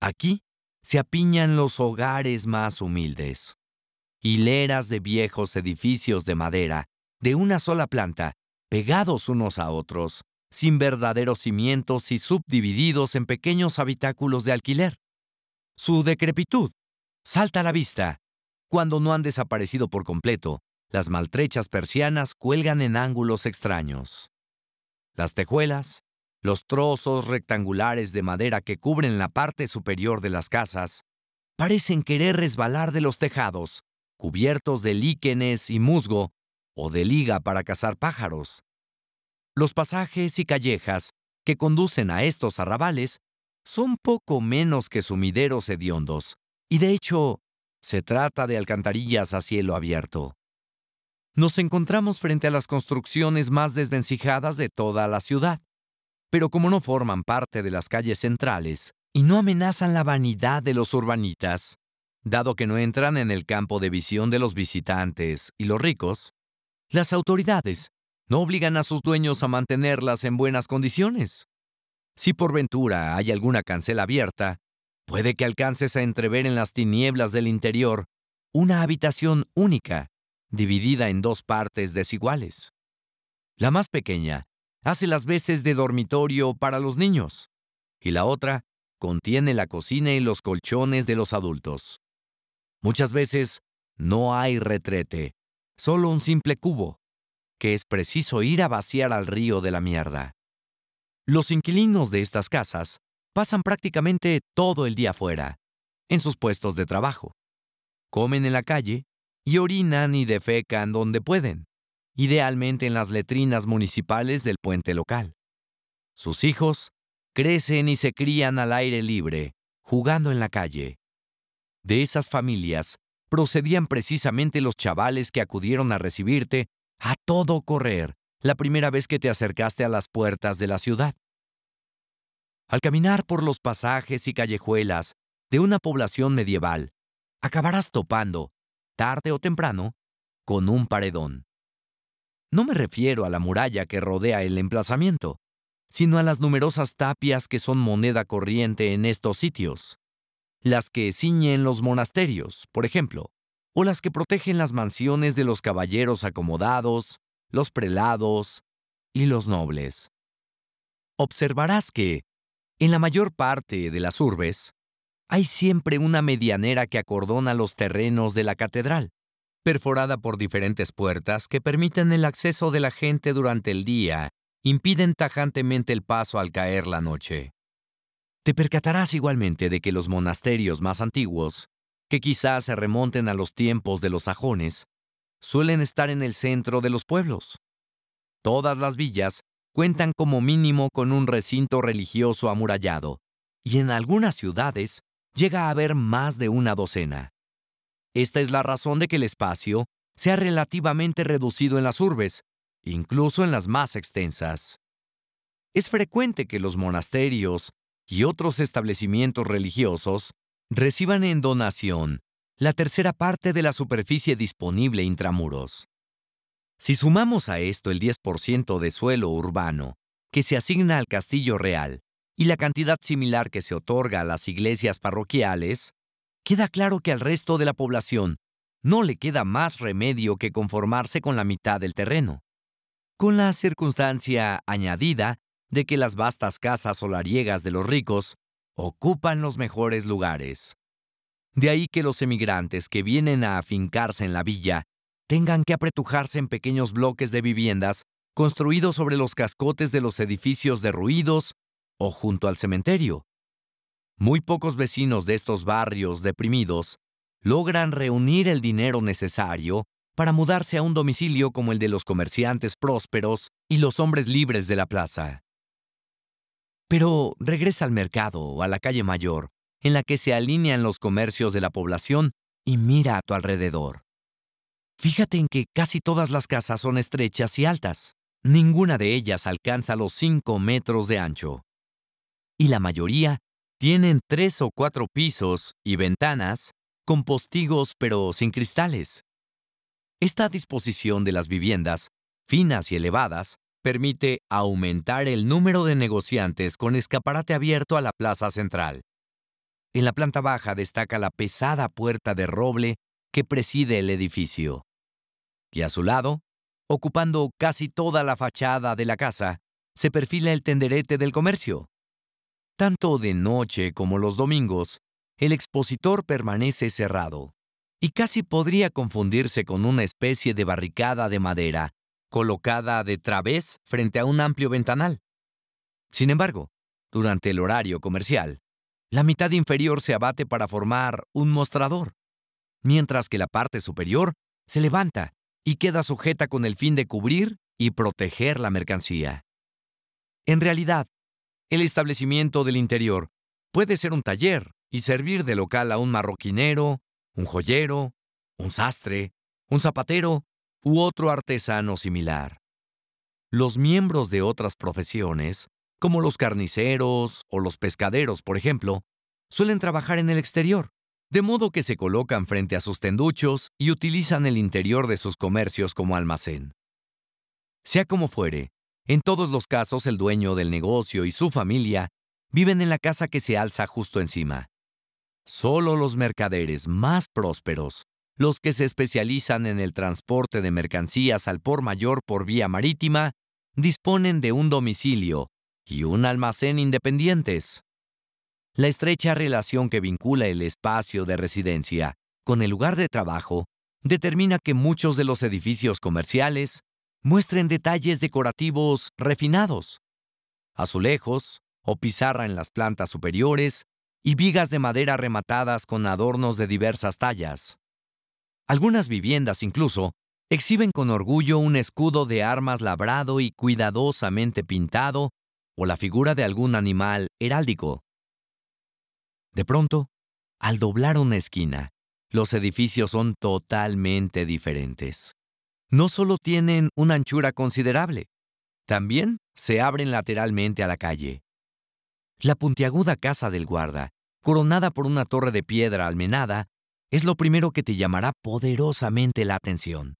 Aquí se apiñan los hogares más humildes. Hileras de viejos edificios de madera, de una sola planta, pegados unos a otros, sin verdaderos cimientos y subdivididos en pequeños habitáculos de alquiler. Su decrepitud salta a la vista cuando no han desaparecido por completo, las maltrechas persianas cuelgan en ángulos extraños. Las tejuelas, los trozos rectangulares de madera que cubren la parte superior de las casas, parecen querer resbalar de los tejados, cubiertos de líquenes y musgo, o de liga para cazar pájaros. Los pasajes y callejas que conducen a estos arrabales son poco menos que sumideros hediondos, y de hecho se trata de alcantarillas a cielo abierto. Nos encontramos frente a las construcciones más desvencijadas de toda la ciudad, pero como no forman parte de las calles centrales y no amenazan la vanidad de los urbanitas, dado que no entran en el campo de visión de los visitantes y los ricos, las autoridades no obligan a sus dueños a mantenerlas en buenas condiciones. Si por ventura hay alguna cancela abierta, Puede que alcances a entrever en las tinieblas del interior una habitación única, dividida en dos partes desiguales. La más pequeña hace las veces de dormitorio para los niños, y la otra contiene la cocina y los colchones de los adultos. Muchas veces no hay retrete, solo un simple cubo, que es preciso ir a vaciar al río de la mierda. Los inquilinos de estas casas pasan prácticamente todo el día fuera, en sus puestos de trabajo. Comen en la calle y orinan y defecan donde pueden, idealmente en las letrinas municipales del puente local. Sus hijos crecen y se crían al aire libre, jugando en la calle. De esas familias procedían precisamente los chavales que acudieron a recibirte a todo correr la primera vez que te acercaste a las puertas de la ciudad. Al caminar por los pasajes y callejuelas de una población medieval, acabarás topando, tarde o temprano, con un paredón. No me refiero a la muralla que rodea el emplazamiento, sino a las numerosas tapias que son moneda corriente en estos sitios, las que ciñen los monasterios, por ejemplo, o las que protegen las mansiones de los caballeros acomodados, los prelados y los nobles. Observarás que, en la mayor parte de las urbes, hay siempre una medianera que acordona los terrenos de la catedral, perforada por diferentes puertas que permiten el acceso de la gente durante el día, impiden tajantemente el paso al caer la noche. Te percatarás igualmente de que los monasterios más antiguos, que quizás se remonten a los tiempos de los sajones, suelen estar en el centro de los pueblos. Todas las villas cuentan como mínimo con un recinto religioso amurallado, y en algunas ciudades llega a haber más de una docena. Esta es la razón de que el espacio sea relativamente reducido en las urbes, incluso en las más extensas. Es frecuente que los monasterios y otros establecimientos religiosos reciban en donación la tercera parte de la superficie disponible intramuros. Si sumamos a esto el 10% de suelo urbano que se asigna al castillo real y la cantidad similar que se otorga a las iglesias parroquiales, queda claro que al resto de la población no le queda más remedio que conformarse con la mitad del terreno. Con la circunstancia añadida de que las vastas casas solariegas de los ricos ocupan los mejores lugares. De ahí que los emigrantes que vienen a afincarse en la villa tengan que apretujarse en pequeños bloques de viviendas construidos sobre los cascotes de los edificios derruidos o junto al cementerio. Muy pocos vecinos de estos barrios deprimidos logran reunir el dinero necesario para mudarse a un domicilio como el de los comerciantes prósperos y los hombres libres de la plaza. Pero regresa al mercado, o a la calle mayor, en la que se alinean los comercios de la población y mira a tu alrededor. Fíjate en que casi todas las casas son estrechas y altas. Ninguna de ellas alcanza los 5 metros de ancho. Y la mayoría tienen tres o cuatro pisos y ventanas con postigos pero sin cristales. Esta disposición de las viviendas, finas y elevadas, permite aumentar el número de negociantes con escaparate abierto a la plaza central. En la planta baja destaca la pesada puerta de roble que preside el edificio y a su lado, ocupando casi toda la fachada de la casa, se perfila el tenderete del comercio. Tanto de noche como los domingos, el expositor permanece cerrado, y casi podría confundirse con una especie de barricada de madera, colocada de través frente a un amplio ventanal. Sin embargo, durante el horario comercial, la mitad inferior se abate para formar un mostrador, mientras que la parte superior se levanta y queda sujeta con el fin de cubrir y proteger la mercancía. En realidad, el establecimiento del interior puede ser un taller y servir de local a un marroquinero, un joyero, un sastre, un zapatero u otro artesano similar. Los miembros de otras profesiones, como los carniceros o los pescaderos, por ejemplo, suelen trabajar en el exterior, de modo que se colocan frente a sus tenduchos y utilizan el interior de sus comercios como almacén. Sea como fuere, en todos los casos el dueño del negocio y su familia viven en la casa que se alza justo encima. Solo los mercaderes más prósperos, los que se especializan en el transporte de mercancías al por mayor por vía marítima, disponen de un domicilio y un almacén independientes la estrecha relación que vincula el espacio de residencia con el lugar de trabajo determina que muchos de los edificios comerciales muestren detalles decorativos refinados. Azulejos o pizarra en las plantas superiores y vigas de madera rematadas con adornos de diversas tallas. Algunas viviendas incluso exhiben con orgullo un escudo de armas labrado y cuidadosamente pintado o la figura de algún animal heráldico. De pronto, al doblar una esquina, los edificios son totalmente diferentes. No solo tienen una anchura considerable, también se abren lateralmente a la calle. La puntiaguda casa del guarda, coronada por una torre de piedra almenada, es lo primero que te llamará poderosamente la atención.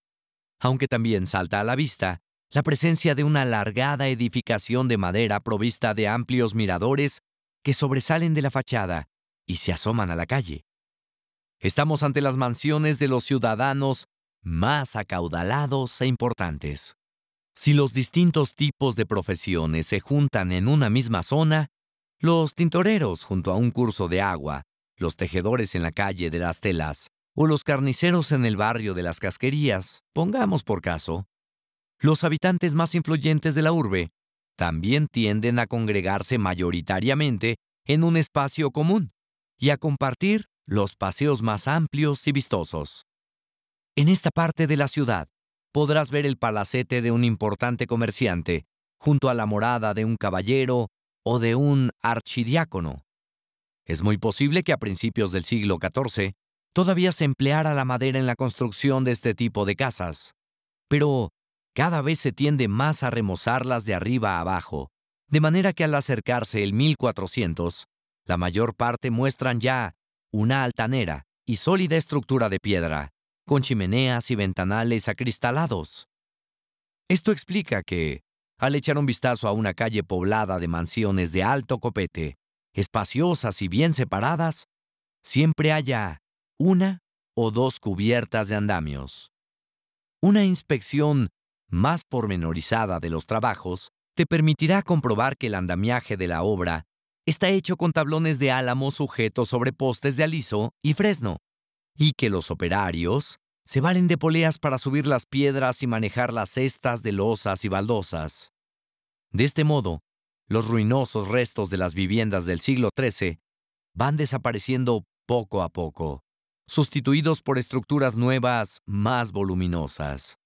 Aunque también salta a la vista la presencia de una alargada edificación de madera provista de amplios miradores que sobresalen de la fachada y se asoman a la calle. Estamos ante las mansiones de los ciudadanos más acaudalados e importantes. Si los distintos tipos de profesiones se juntan en una misma zona, los tintoreros junto a un curso de agua, los tejedores en la calle de las telas, o los carniceros en el barrio de las casquerías, pongamos por caso, los habitantes más influyentes de la urbe también tienden a congregarse mayoritariamente en un espacio común, y a compartir los paseos más amplios y vistosos. En esta parte de la ciudad podrás ver el palacete de un importante comerciante, junto a la morada de un caballero o de un archidiácono. Es muy posible que a principios del siglo XIV todavía se empleara la madera en la construcción de este tipo de casas, pero cada vez se tiende más a remozarlas de arriba a abajo, de manera que al acercarse el 1400, la mayor parte muestran ya una altanera y sólida estructura de piedra, con chimeneas y ventanales acristalados. Esto explica que, al echar un vistazo a una calle poblada de mansiones de alto copete, espaciosas y bien separadas, siempre haya una o dos cubiertas de andamios. Una inspección más pormenorizada de los trabajos te permitirá comprobar que el andamiaje de la obra está hecho con tablones de álamo sujetos sobre postes de aliso y fresno, y que los operarios se valen de poleas para subir las piedras y manejar las cestas de losas y baldosas. De este modo, los ruinosos restos de las viviendas del siglo XIII van desapareciendo poco a poco, sustituidos por estructuras nuevas más voluminosas.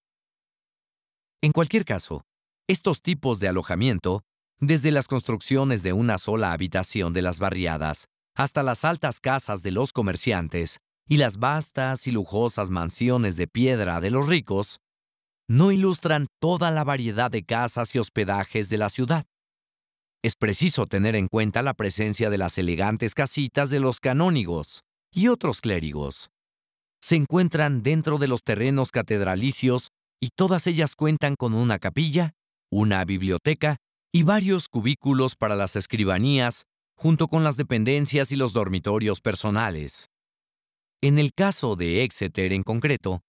En cualquier caso, estos tipos de alojamiento desde las construcciones de una sola habitación de las barriadas hasta las altas casas de los comerciantes y las vastas y lujosas mansiones de piedra de los ricos, no ilustran toda la variedad de casas y hospedajes de la ciudad. Es preciso tener en cuenta la presencia de las elegantes casitas de los canónigos y otros clérigos. Se encuentran dentro de los terrenos catedralicios y todas ellas cuentan con una capilla, una biblioteca y varios cubículos para las escribanías, junto con las dependencias y los dormitorios personales. En el caso de Exeter en concreto,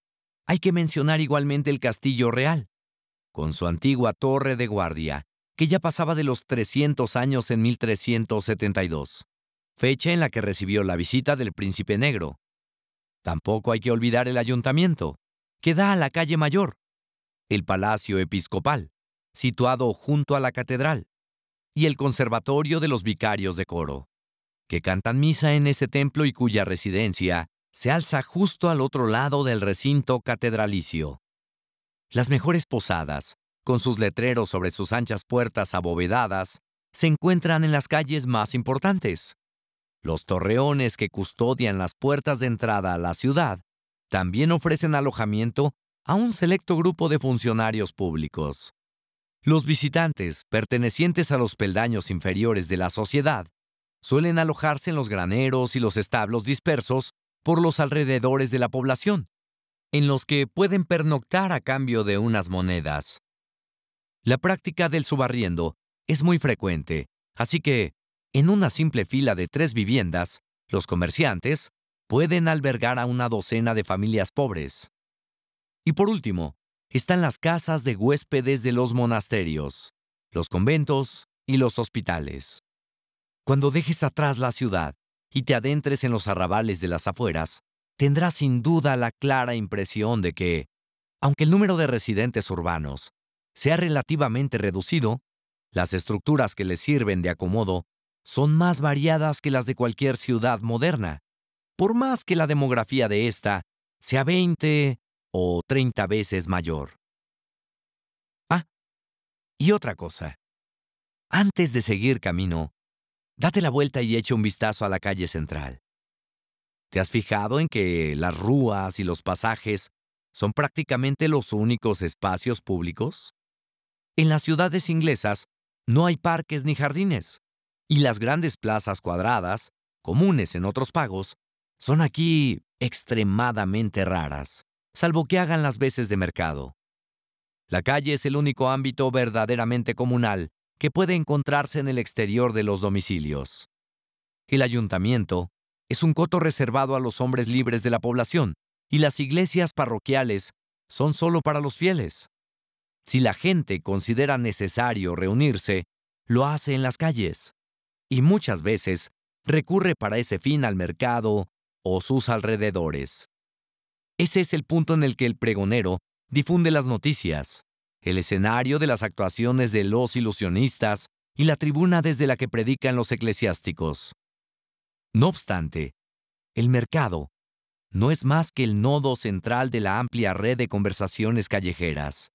hay que mencionar igualmente el Castillo Real, con su antigua torre de guardia, que ya pasaba de los 300 años en 1372, fecha en la que recibió la visita del príncipe negro. Tampoco hay que olvidar el ayuntamiento, que da a la calle mayor, el Palacio Episcopal, situado junto a la catedral, y el Conservatorio de los Vicarios de Coro, que cantan misa en ese templo y cuya residencia se alza justo al otro lado del recinto catedralicio. Las mejores posadas, con sus letreros sobre sus anchas puertas abovedadas, se encuentran en las calles más importantes. Los torreones que custodian las puertas de entrada a la ciudad también ofrecen alojamiento a un selecto grupo de funcionarios públicos. Los visitantes, pertenecientes a los peldaños inferiores de la sociedad, suelen alojarse en los graneros y los establos dispersos por los alrededores de la población, en los que pueden pernoctar a cambio de unas monedas. La práctica del subarriendo es muy frecuente, así que, en una simple fila de tres viviendas, los comerciantes pueden albergar a una docena de familias pobres. Y por último, están las casas de huéspedes de los monasterios, los conventos y los hospitales. Cuando dejes atrás la ciudad y te adentres en los arrabales de las afueras, tendrás sin duda la clara impresión de que, aunque el número de residentes urbanos sea relativamente reducido, las estructuras que les sirven de acomodo son más variadas que las de cualquier ciudad moderna, por más que la demografía de esta sea 20 o 30 veces mayor. Ah, y otra cosa. Antes de seguir camino, date la vuelta y eche un vistazo a la calle central. ¿Te has fijado en que las rúas y los pasajes son prácticamente los únicos espacios públicos? En las ciudades inglesas no hay parques ni jardines, y las grandes plazas cuadradas, comunes en otros pagos, son aquí extremadamente raras salvo que hagan las veces de mercado. La calle es el único ámbito verdaderamente comunal que puede encontrarse en el exterior de los domicilios. El ayuntamiento es un coto reservado a los hombres libres de la población y las iglesias parroquiales son solo para los fieles. Si la gente considera necesario reunirse, lo hace en las calles y muchas veces recurre para ese fin al mercado o sus alrededores. Ese es el punto en el que el pregonero difunde las noticias, el escenario de las actuaciones de los ilusionistas y la tribuna desde la que predican los eclesiásticos. No obstante, el mercado no es más que el nodo central de la amplia red de conversaciones callejeras.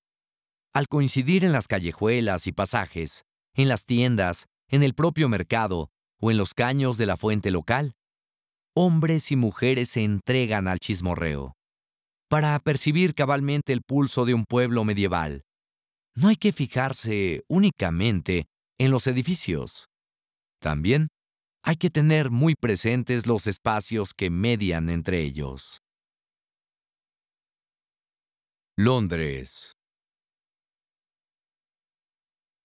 Al coincidir en las callejuelas y pasajes, en las tiendas, en el propio mercado o en los caños de la fuente local, hombres y mujeres se entregan al chismorreo para percibir cabalmente el pulso de un pueblo medieval. No hay que fijarse únicamente en los edificios. También hay que tener muy presentes los espacios que median entre ellos. Londres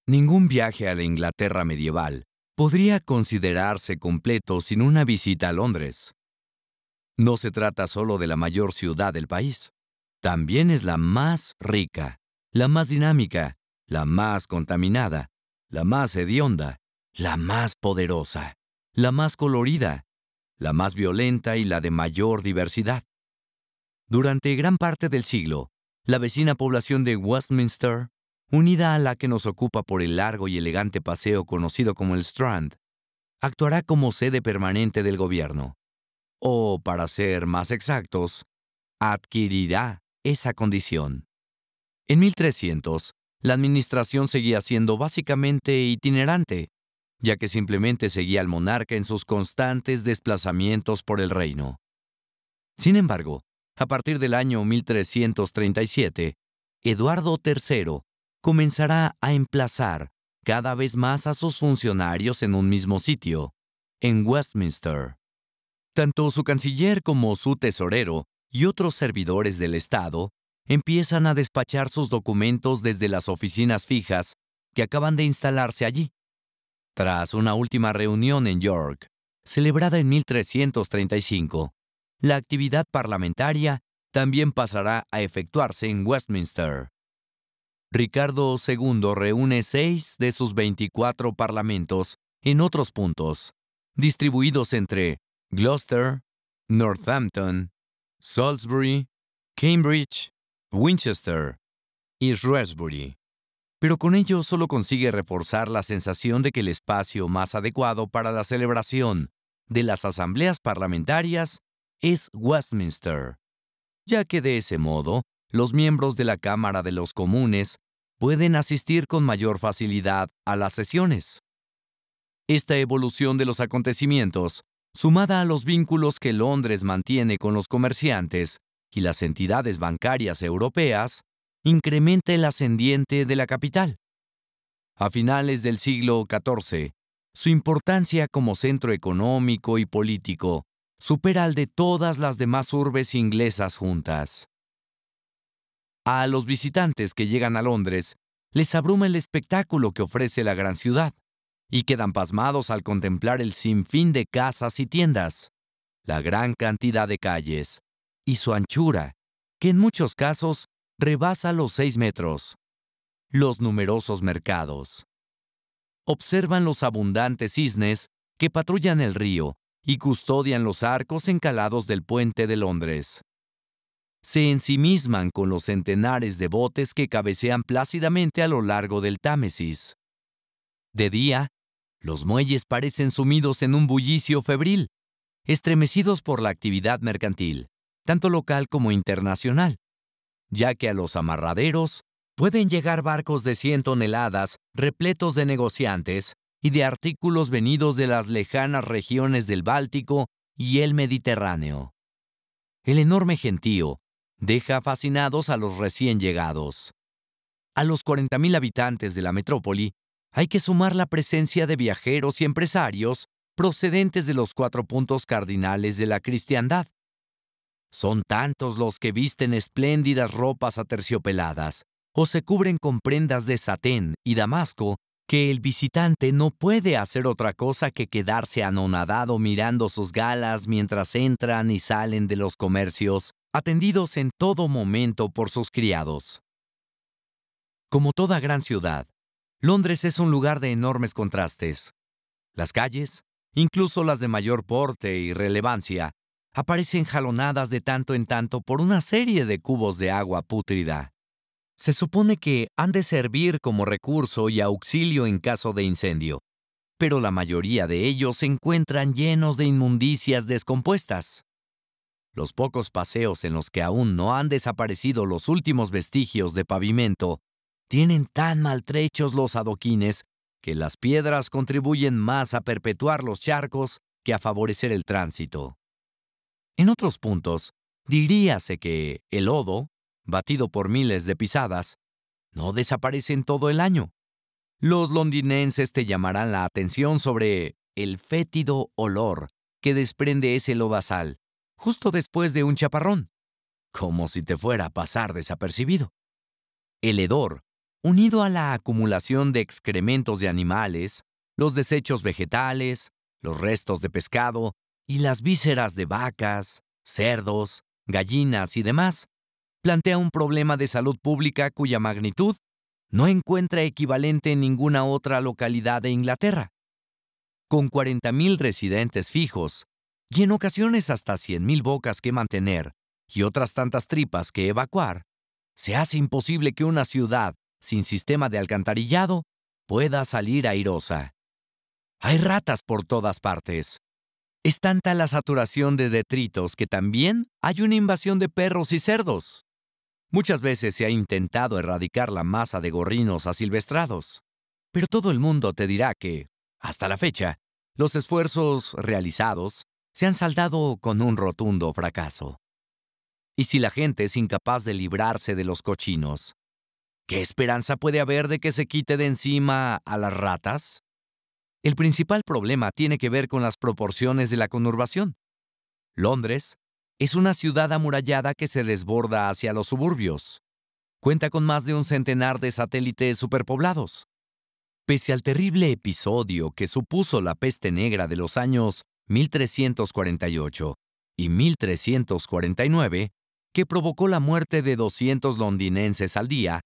Ningún viaje a la Inglaterra medieval podría considerarse completo sin una visita a Londres. No se trata solo de la mayor ciudad del país, también es la más rica, la más dinámica, la más contaminada, la más hedionda, la más poderosa, la más colorida, la más violenta y la de mayor diversidad. Durante gran parte del siglo, la vecina población de Westminster, unida a la que nos ocupa por el largo y elegante paseo conocido como el Strand, actuará como sede permanente del gobierno o para ser más exactos, adquirirá esa condición. En 1300, la administración seguía siendo básicamente itinerante, ya que simplemente seguía al monarca en sus constantes desplazamientos por el reino. Sin embargo, a partir del año 1337, Eduardo III comenzará a emplazar cada vez más a sus funcionarios en un mismo sitio, en Westminster. Tanto su canciller como su tesorero y otros servidores del Estado empiezan a despachar sus documentos desde las oficinas fijas que acaban de instalarse allí. Tras una última reunión en York, celebrada en 1335, la actividad parlamentaria también pasará a efectuarse en Westminster. Ricardo II reúne seis de sus 24 parlamentos en otros puntos, distribuidos entre Gloucester, Northampton, Salisbury, Cambridge, Winchester y Shrewsbury. Pero con ello solo consigue reforzar la sensación de que el espacio más adecuado para la celebración de las asambleas parlamentarias es Westminster, ya que de ese modo los miembros de la Cámara de los Comunes pueden asistir con mayor facilidad a las sesiones. Esta evolución de los acontecimientos sumada a los vínculos que Londres mantiene con los comerciantes y las entidades bancarias europeas, incrementa el ascendiente de la capital. A finales del siglo XIV, su importancia como centro económico y político supera al de todas las demás urbes inglesas juntas. A los visitantes que llegan a Londres les abruma el espectáculo que ofrece la gran ciudad y quedan pasmados al contemplar el sinfín de casas y tiendas, la gran cantidad de calles y su anchura, que en muchos casos rebasa los seis metros, los numerosos mercados. Observan los abundantes cisnes que patrullan el río y custodian los arcos encalados del puente de Londres. Se ensimisman con los centenares de botes que cabecean plácidamente a lo largo del Támesis. De día, los muelles parecen sumidos en un bullicio febril, estremecidos por la actividad mercantil, tanto local como internacional, ya que a los amarraderos pueden llegar barcos de 100 toneladas repletos de negociantes y de artículos venidos de las lejanas regiones del Báltico y el Mediterráneo. El enorme gentío deja fascinados a los recién llegados. A los 40.000 habitantes de la metrópoli hay que sumar la presencia de viajeros y empresarios procedentes de los cuatro puntos cardinales de la cristiandad. Son tantos los que visten espléndidas ropas aterciopeladas o se cubren con prendas de satén y damasco que el visitante no puede hacer otra cosa que quedarse anonadado mirando sus galas mientras entran y salen de los comercios, atendidos en todo momento por sus criados. Como toda gran ciudad, Londres es un lugar de enormes contrastes. Las calles, incluso las de mayor porte y relevancia, aparecen jalonadas de tanto en tanto por una serie de cubos de agua pútrida. Se supone que han de servir como recurso y auxilio en caso de incendio, pero la mayoría de ellos se encuentran llenos de inmundicias descompuestas. Los pocos paseos en los que aún no han desaparecido los últimos vestigios de pavimento tienen tan maltrechos los adoquines que las piedras contribuyen más a perpetuar los charcos que a favorecer el tránsito. En otros puntos, diríase que el lodo, batido por miles de pisadas, no desaparece en todo el año. Los londinenses te llamarán la atención sobre el fétido olor que desprende ese lodazal justo después de un chaparrón, como si te fuera a pasar desapercibido. El hedor unido a la acumulación de excrementos de animales, los desechos vegetales, los restos de pescado y las vísceras de vacas, cerdos, gallinas y demás, plantea un problema de salud pública cuya magnitud no encuentra equivalente en ninguna otra localidad de Inglaterra. Con 40.000 residentes fijos, y en ocasiones hasta 100.000 bocas que mantener y otras tantas tripas que evacuar, se hace imposible que una ciudad sin sistema de alcantarillado, pueda salir airosa. Hay ratas por todas partes. Es tanta la saturación de detritos que también hay una invasión de perros y cerdos. Muchas veces se ha intentado erradicar la masa de gorrinos asilvestrados, pero todo el mundo te dirá que, hasta la fecha, los esfuerzos realizados se han saldado con un rotundo fracaso. ¿Y si la gente es incapaz de librarse de los cochinos? ¿Qué esperanza puede haber de que se quite de encima a las ratas? El principal problema tiene que ver con las proporciones de la conurbación. Londres es una ciudad amurallada que se desborda hacia los suburbios. Cuenta con más de un centenar de satélites superpoblados. Pese al terrible episodio que supuso la peste negra de los años 1348 y 1349, que provocó la muerte de 200 londinenses al día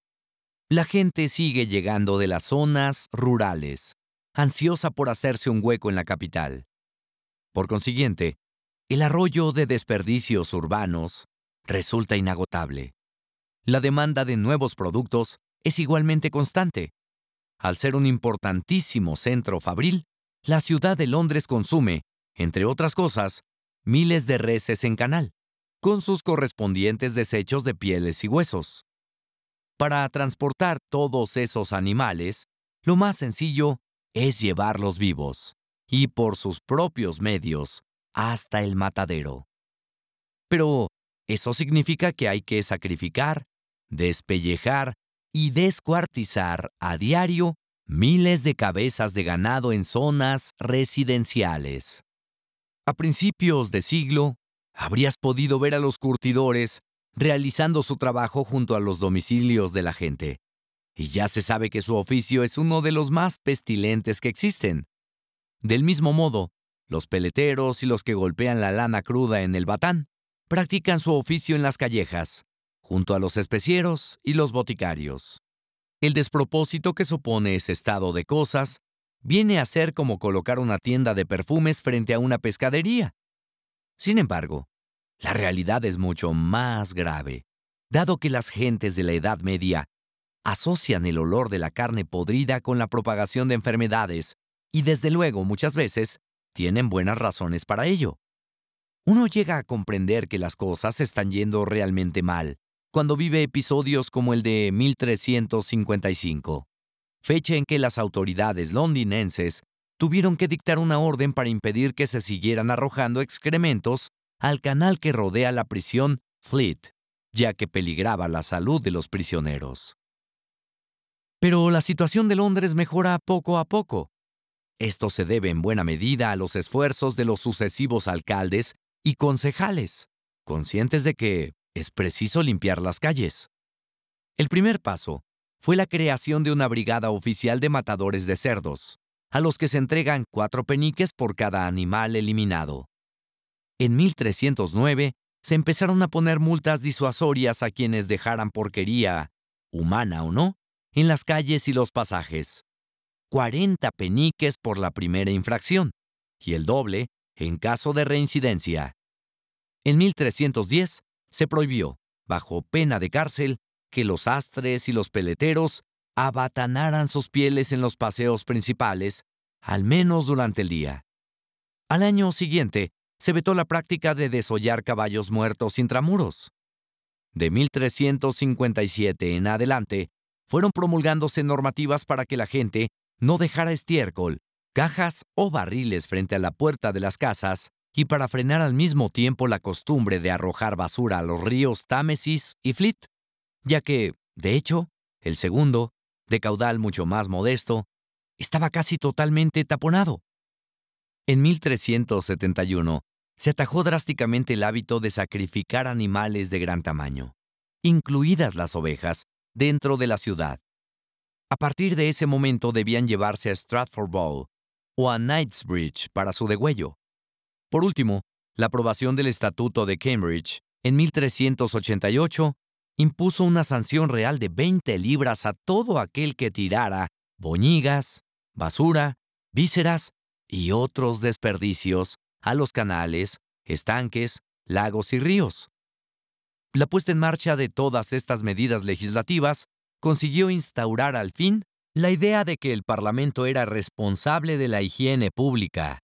la gente sigue llegando de las zonas rurales, ansiosa por hacerse un hueco en la capital. Por consiguiente, el arroyo de desperdicios urbanos resulta inagotable. La demanda de nuevos productos es igualmente constante. Al ser un importantísimo centro fabril, la ciudad de Londres consume, entre otras cosas, miles de reses en canal, con sus correspondientes desechos de pieles y huesos. Para transportar todos esos animales, lo más sencillo es llevarlos vivos y por sus propios medios hasta el matadero. Pero eso significa que hay que sacrificar, despellejar y descuartizar a diario miles de cabezas de ganado en zonas residenciales. A principios de siglo, habrías podido ver a los curtidores realizando su trabajo junto a los domicilios de la gente. Y ya se sabe que su oficio es uno de los más pestilentes que existen. Del mismo modo, los peleteros y los que golpean la lana cruda en el batán practican su oficio en las callejas, junto a los especieros y los boticarios. El despropósito que supone ese estado de cosas viene a ser como colocar una tienda de perfumes frente a una pescadería. Sin embargo, la realidad es mucho más grave, dado que las gentes de la Edad Media asocian el olor de la carne podrida con la propagación de enfermedades y desde luego muchas veces tienen buenas razones para ello. Uno llega a comprender que las cosas están yendo realmente mal cuando vive episodios como el de 1355, fecha en que las autoridades londinenses tuvieron que dictar una orden para impedir que se siguieran arrojando excrementos al canal que rodea la prisión Fleet, ya que peligraba la salud de los prisioneros. Pero la situación de Londres mejora poco a poco. Esto se debe en buena medida a los esfuerzos de los sucesivos alcaldes y concejales, conscientes de que es preciso limpiar las calles. El primer paso fue la creación de una brigada oficial de matadores de cerdos, a los que se entregan cuatro peniques por cada animal eliminado. En 1309 se empezaron a poner multas disuasorias a quienes dejaran porquería, humana o no, en las calles y los pasajes. 40 peniques por la primera infracción y el doble en caso de reincidencia. En 1310 se prohibió, bajo pena de cárcel, que los astres y los peleteros abatanaran sus pieles en los paseos principales, al menos durante el día. Al año siguiente, se vetó la práctica de desollar caballos muertos intramuros. De 1357 en adelante, fueron promulgándose normativas para que la gente no dejara estiércol, cajas o barriles frente a la puerta de las casas y para frenar al mismo tiempo la costumbre de arrojar basura a los ríos Támesis y Flit, ya que, de hecho, el segundo, de caudal mucho más modesto, estaba casi totalmente taponado. En 1371, se atajó drásticamente el hábito de sacrificar animales de gran tamaño, incluidas las ovejas, dentro de la ciudad. A partir de ese momento debían llevarse a Stratford Bowl o a Knightsbridge para su degüello. Por último, la aprobación del Estatuto de Cambridge en 1388 impuso una sanción real de 20 libras a todo aquel que tirara boñigas, basura, vísceras y otros desperdicios a los canales, estanques, lagos y ríos. La puesta en marcha de todas estas medidas legislativas consiguió instaurar al fin la idea de que el Parlamento era responsable de la higiene pública,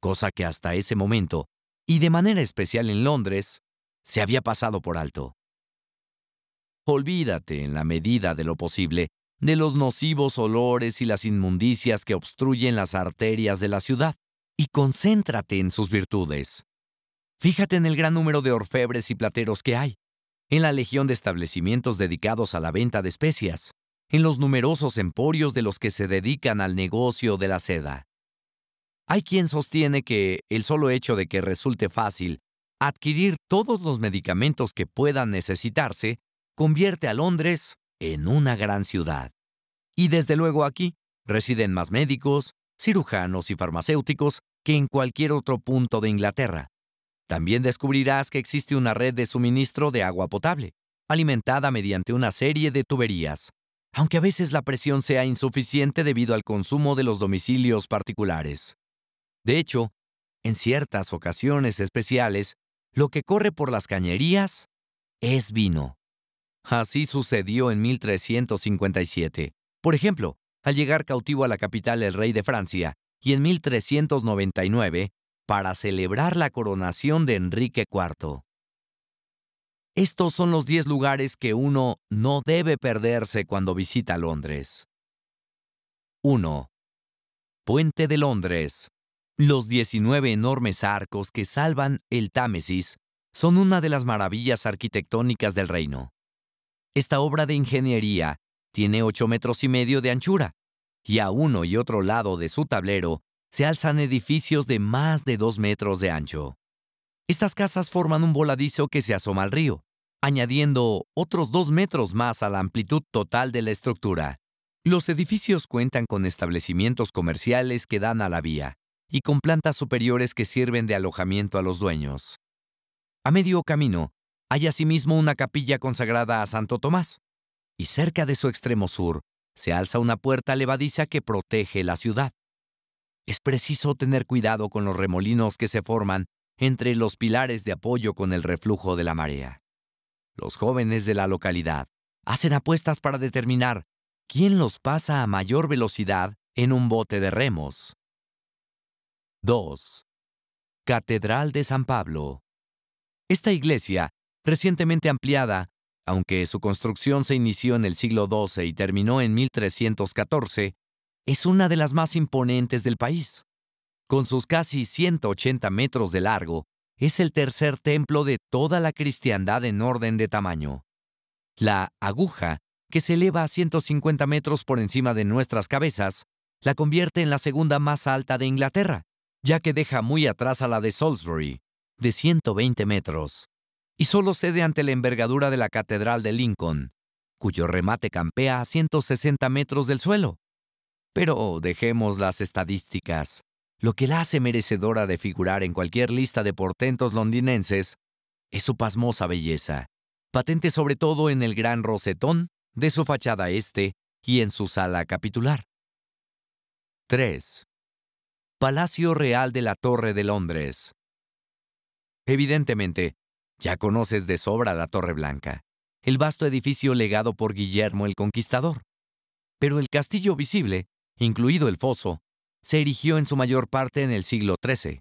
cosa que hasta ese momento, y de manera especial en Londres, se había pasado por alto. Olvídate, en la medida de lo posible, de los nocivos olores y las inmundicias que obstruyen las arterias de la ciudad, y concéntrate en sus virtudes. Fíjate en el gran número de orfebres y plateros que hay, en la legión de establecimientos dedicados a la venta de especias, en los numerosos emporios de los que se dedican al negocio de la seda. Hay quien sostiene que el solo hecho de que resulte fácil adquirir todos los medicamentos que puedan necesitarse convierte a Londres en una gran ciudad. Y desde luego aquí residen más médicos, cirujanos y farmacéuticos que en cualquier otro punto de Inglaterra. También descubrirás que existe una red de suministro de agua potable, alimentada mediante una serie de tuberías, aunque a veces la presión sea insuficiente debido al consumo de los domicilios particulares. De hecho, en ciertas ocasiones especiales, lo que corre por las cañerías es vino. Así sucedió en 1357. Por ejemplo, al llegar cautivo a la capital el rey de Francia, y en 1399, para celebrar la coronación de Enrique IV. Estos son los 10 lugares que uno no debe perderse cuando visita Londres. 1. Puente de Londres. Los 19 enormes arcos que salvan el Támesis son una de las maravillas arquitectónicas del reino. Esta obra de ingeniería tiene 8 metros y medio de anchura, y a uno y otro lado de su tablero se alzan edificios de más de 2 metros de ancho. Estas casas forman un voladizo que se asoma al río, añadiendo otros 2 metros más a la amplitud total de la estructura. Los edificios cuentan con establecimientos comerciales que dan a la vía y con plantas superiores que sirven de alojamiento a los dueños. A medio camino hay asimismo una capilla consagrada a Santo Tomás, y cerca de su extremo sur se alza una puerta levadiza que protege la ciudad. Es preciso tener cuidado con los remolinos que se forman entre los pilares de apoyo con el reflujo de la marea. Los jóvenes de la localidad hacen apuestas para determinar quién los pasa a mayor velocidad en un bote de remos. 2. Catedral de San Pablo. Esta iglesia recientemente ampliada, aunque su construcción se inició en el siglo XII y terminó en 1314, es una de las más imponentes del país. Con sus casi 180 metros de largo, es el tercer templo de toda la cristiandad en orden de tamaño. La aguja, que se eleva a 150 metros por encima de nuestras cabezas, la convierte en la segunda más alta de Inglaterra, ya que deja muy atrás a la de Salisbury, de 120 metros y solo cede ante la envergadura de la Catedral de Lincoln, cuyo remate campea a 160 metros del suelo. Pero dejemos las estadísticas. Lo que la hace merecedora de figurar en cualquier lista de portentos londinenses es su pasmosa belleza, patente sobre todo en el gran rosetón de su fachada este y en su sala capitular. 3. Palacio Real de la Torre de Londres. Evidentemente, ya conoces de sobra la Torre Blanca, el vasto edificio legado por Guillermo el Conquistador. Pero el castillo visible, incluido el foso, se erigió en su mayor parte en el siglo XIII.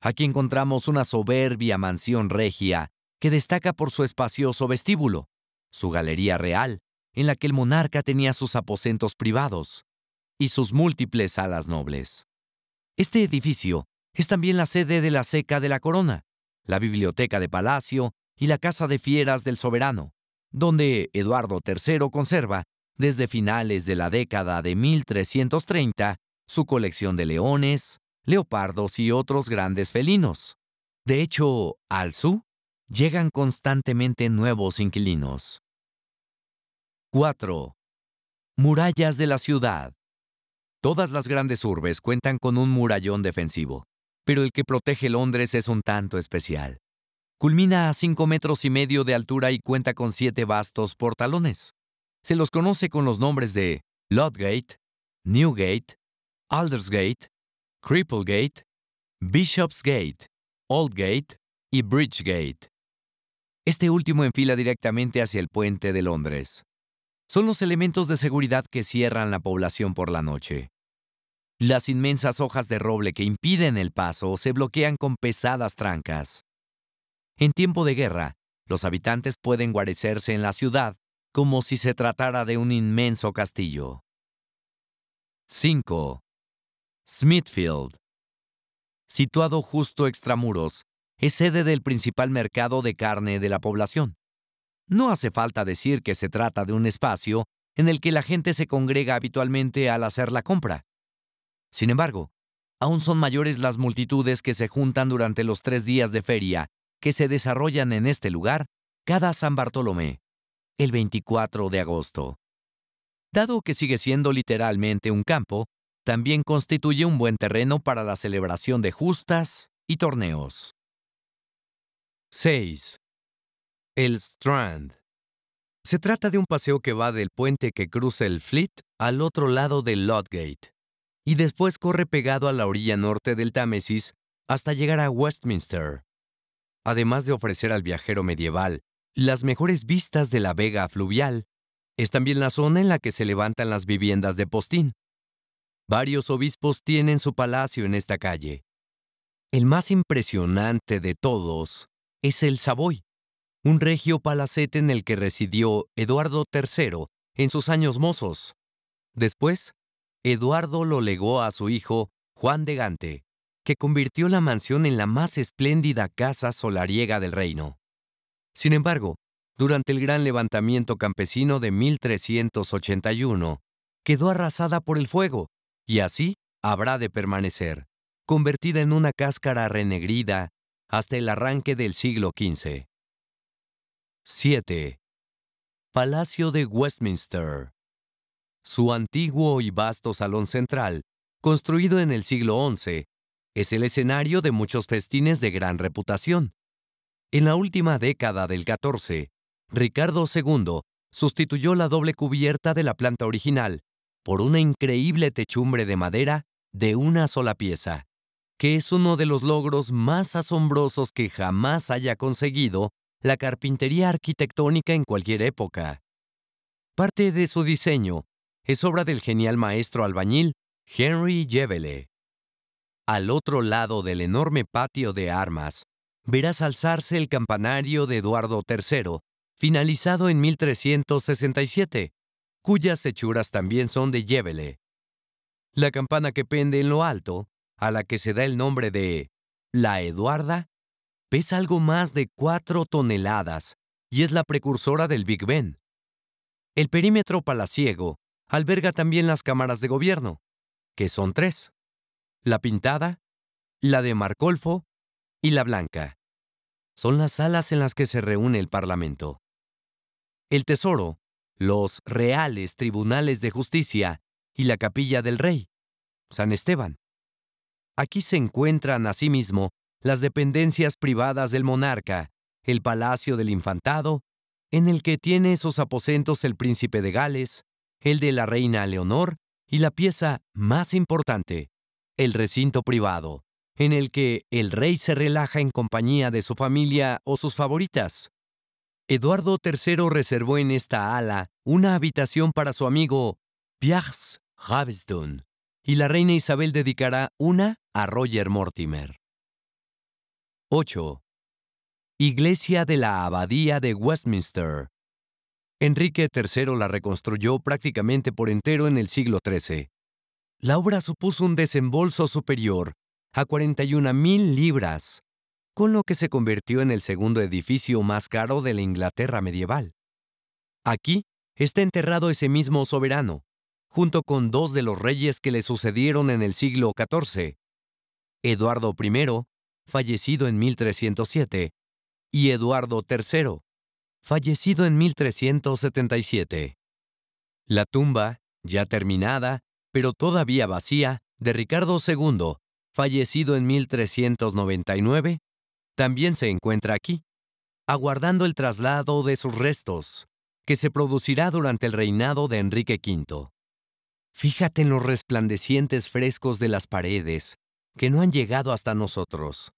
Aquí encontramos una soberbia mansión regia que destaca por su espacioso vestíbulo, su galería real, en la que el monarca tenía sus aposentos privados, y sus múltiples salas nobles. Este edificio es también la sede de la Seca de la Corona, la biblioteca de palacio y la casa de fieras del soberano, donde Eduardo III conserva, desde finales de la década de 1330, su colección de leones, leopardos y otros grandes felinos. De hecho, al sur llegan constantemente nuevos inquilinos. 4. Murallas de la ciudad. Todas las grandes urbes cuentan con un murallón defensivo, pero el que protege Londres es un tanto especial. Culmina a cinco metros y medio de altura y cuenta con siete vastos portalones. Se los conoce con los nombres de Lodgate, Newgate, Aldersgate, Cripplegate, Bishopsgate, Oldgate y Bridgegate. Este último enfila directamente hacia el puente de Londres. Son los elementos de seguridad que cierran la población por la noche. Las inmensas hojas de roble que impiden el paso se bloquean con pesadas trancas. En tiempo de guerra, los habitantes pueden guarecerse en la ciudad como si se tratara de un inmenso castillo. 5. Smithfield. Situado justo extramuros, es sede del principal mercado de carne de la población. No hace falta decir que se trata de un espacio en el que la gente se congrega habitualmente al hacer la compra, sin embargo, aún son mayores las multitudes que se juntan durante los tres días de feria que se desarrollan en este lugar cada San Bartolomé, el 24 de agosto. Dado que sigue siendo literalmente un campo, también constituye un buen terreno para la celebración de justas y torneos. 6. El Strand. Se trata de un paseo que va del puente que cruza el Fleet al otro lado del Lodgate y después corre pegado a la orilla norte del Támesis hasta llegar a Westminster. Además de ofrecer al viajero medieval las mejores vistas de la vega fluvial, es también la zona en la que se levantan las viviendas de Postín. Varios obispos tienen su palacio en esta calle. El más impresionante de todos es el Savoy, un regio palacete en el que residió Eduardo III en sus años mozos. Después, Eduardo lo legó a su hijo, Juan de Gante, que convirtió la mansión en la más espléndida casa solariega del reino. Sin embargo, durante el gran levantamiento campesino de 1381, quedó arrasada por el fuego, y así habrá de permanecer, convertida en una cáscara renegrida hasta el arranque del siglo XV. 7. Palacio de Westminster su antiguo y vasto salón central, construido en el siglo XI, es el escenario de muchos festines de gran reputación. En la última década del XIV, Ricardo II sustituyó la doble cubierta de la planta original por una increíble techumbre de madera de una sola pieza, que es uno de los logros más asombrosos que jamás haya conseguido la carpintería arquitectónica en cualquier época. Parte de su diseño es obra del genial maestro albañil Henry Yevele. Al otro lado del enorme patio de armas, verás alzarse el campanario de Eduardo III, finalizado en 1367, cuyas hechuras también son de Yevele. La campana que pende en lo alto, a la que se da el nombre de la Eduarda, pesa algo más de cuatro toneladas y es la precursora del Big Ben. El perímetro palaciego alberga también las cámaras de gobierno, que son tres, la pintada, la de Marcolfo y la blanca. Son las salas en las que se reúne el Parlamento. El Tesoro, los reales tribunales de justicia y la capilla del rey, San Esteban. Aquí se encuentran asimismo las dependencias privadas del monarca, el palacio del infantado, en el que tiene esos aposentos el príncipe de Gales, el de la reina Leonor y la pieza más importante, el recinto privado, en el que el rey se relaja en compañía de su familia o sus favoritas. Eduardo III reservó en esta ala una habitación para su amigo Piers Ravesdon, y la reina Isabel dedicará una a Roger Mortimer. 8. Iglesia de la Abadía de Westminster, Enrique III la reconstruyó prácticamente por entero en el siglo XIII. La obra supuso un desembolso superior a 41.000 libras, con lo que se convirtió en el segundo edificio más caro de la Inglaterra medieval. Aquí está enterrado ese mismo soberano, junto con dos de los reyes que le sucedieron en el siglo XIV, Eduardo I, fallecido en 1307, y Eduardo III, fallecido en 1377. La tumba, ya terminada, pero todavía vacía, de Ricardo II, fallecido en 1399, también se encuentra aquí, aguardando el traslado de sus restos, que se producirá durante el reinado de Enrique V. Fíjate en los resplandecientes frescos de las paredes, que no han llegado hasta nosotros.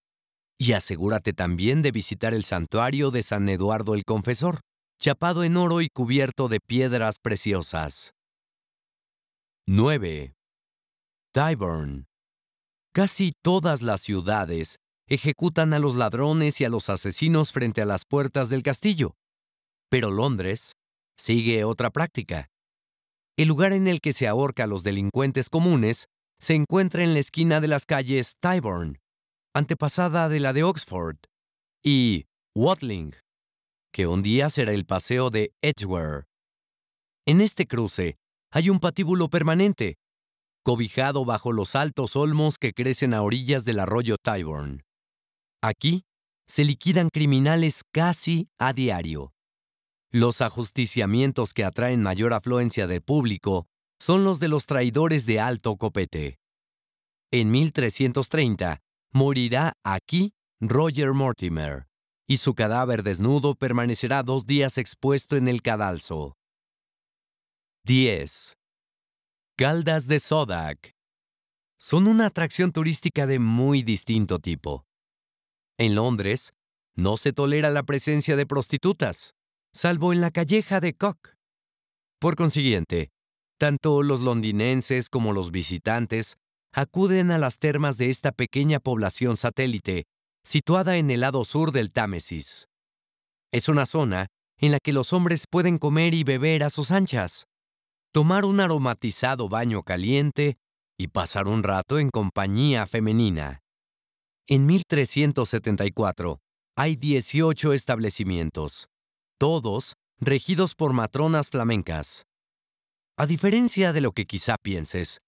Y asegúrate también de visitar el santuario de San Eduardo el Confesor, chapado en oro y cubierto de piedras preciosas. 9. Tyburn. Casi todas las ciudades ejecutan a los ladrones y a los asesinos frente a las puertas del castillo. Pero Londres sigue otra práctica. El lugar en el que se ahorca a los delincuentes comunes se encuentra en la esquina de las calles Tyburn, antepasada de la de Oxford, y Watling, que un día será el paseo de Edgware. En este cruce hay un patíbulo permanente, cobijado bajo los altos olmos que crecen a orillas del arroyo Tyburn. Aquí se liquidan criminales casi a diario. Los ajusticiamientos que atraen mayor afluencia del público son los de los traidores de alto copete. En 1330, morirá aquí Roger Mortimer, y su cadáver desnudo permanecerá dos días expuesto en el cadalso. 10. Caldas de Sodak. Son una atracción turística de muy distinto tipo. En Londres, no se tolera la presencia de prostitutas, salvo en la calleja de Cock. Por consiguiente, tanto los londinenses como los visitantes acuden a las termas de esta pequeña población satélite, situada en el lado sur del Támesis. Es una zona en la que los hombres pueden comer y beber a sus anchas, tomar un aromatizado baño caliente y pasar un rato en compañía femenina. En 1374 hay 18 establecimientos, todos regidos por matronas flamencas. A diferencia de lo que quizá pienses,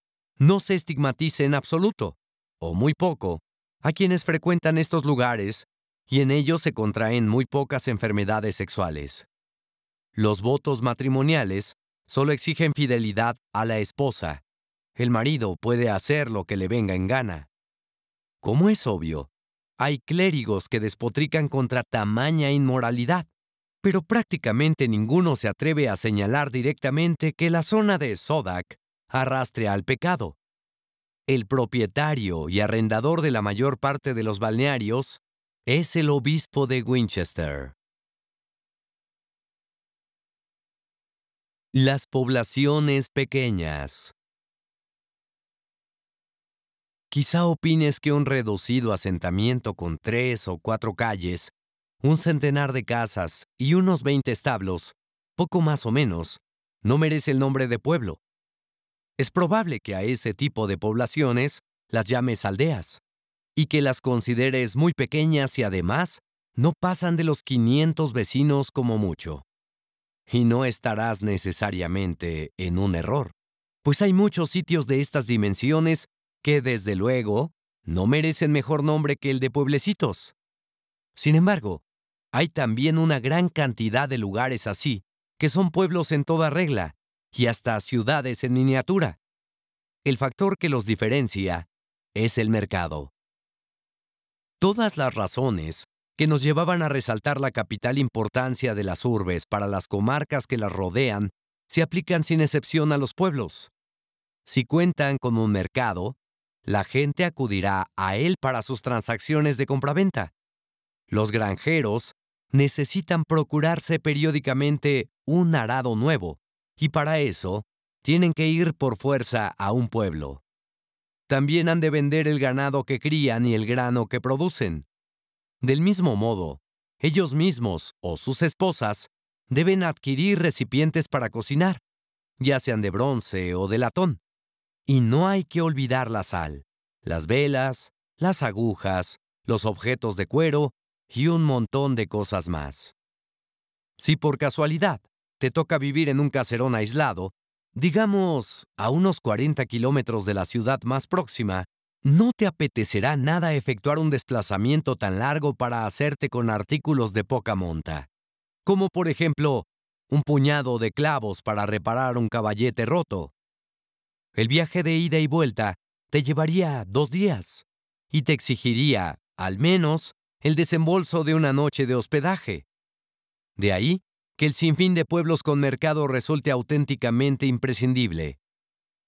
no se estigmatice en absoluto, o muy poco, a quienes frecuentan estos lugares y en ellos se contraen muy pocas enfermedades sexuales. Los votos matrimoniales solo exigen fidelidad a la esposa. El marido puede hacer lo que le venga en gana. Como es obvio, hay clérigos que despotrican contra tamaña inmoralidad, pero prácticamente ninguno se atreve a señalar directamente que la zona de Sodak arrastre al pecado. El propietario y arrendador de la mayor parte de los balnearios es el obispo de Winchester. Las poblaciones pequeñas. Quizá opines que un reducido asentamiento con tres o cuatro calles, un centenar de casas y unos 20 establos, poco más o menos, no merece el nombre de pueblo, es probable que a ese tipo de poblaciones las llames aldeas y que las consideres muy pequeñas y además no pasan de los 500 vecinos como mucho. Y no estarás necesariamente en un error, pues hay muchos sitios de estas dimensiones que desde luego no merecen mejor nombre que el de pueblecitos. Sin embargo, hay también una gran cantidad de lugares así, que son pueblos en toda regla, y hasta ciudades en miniatura. El factor que los diferencia es el mercado. Todas las razones que nos llevaban a resaltar la capital importancia de las urbes para las comarcas que las rodean se aplican sin excepción a los pueblos. Si cuentan con un mercado, la gente acudirá a él para sus transacciones de compraventa. Los granjeros necesitan procurarse periódicamente un arado nuevo y para eso tienen que ir por fuerza a un pueblo. También han de vender el ganado que crían y el grano que producen. Del mismo modo, ellos mismos o sus esposas deben adquirir recipientes para cocinar, ya sean de bronce o de latón. Y no hay que olvidar la sal, las velas, las agujas, los objetos de cuero y un montón de cosas más. Si por casualidad te toca vivir en un caserón aislado, digamos a unos 40 kilómetros de la ciudad más próxima, no te apetecerá nada efectuar un desplazamiento tan largo para hacerte con artículos de poca monta, como por ejemplo un puñado de clavos para reparar un caballete roto. El viaje de ida y vuelta te llevaría dos días y te exigiría, al menos, el desembolso de una noche de hospedaje. De ahí que el sinfín de pueblos con mercado resulte auténticamente imprescindible.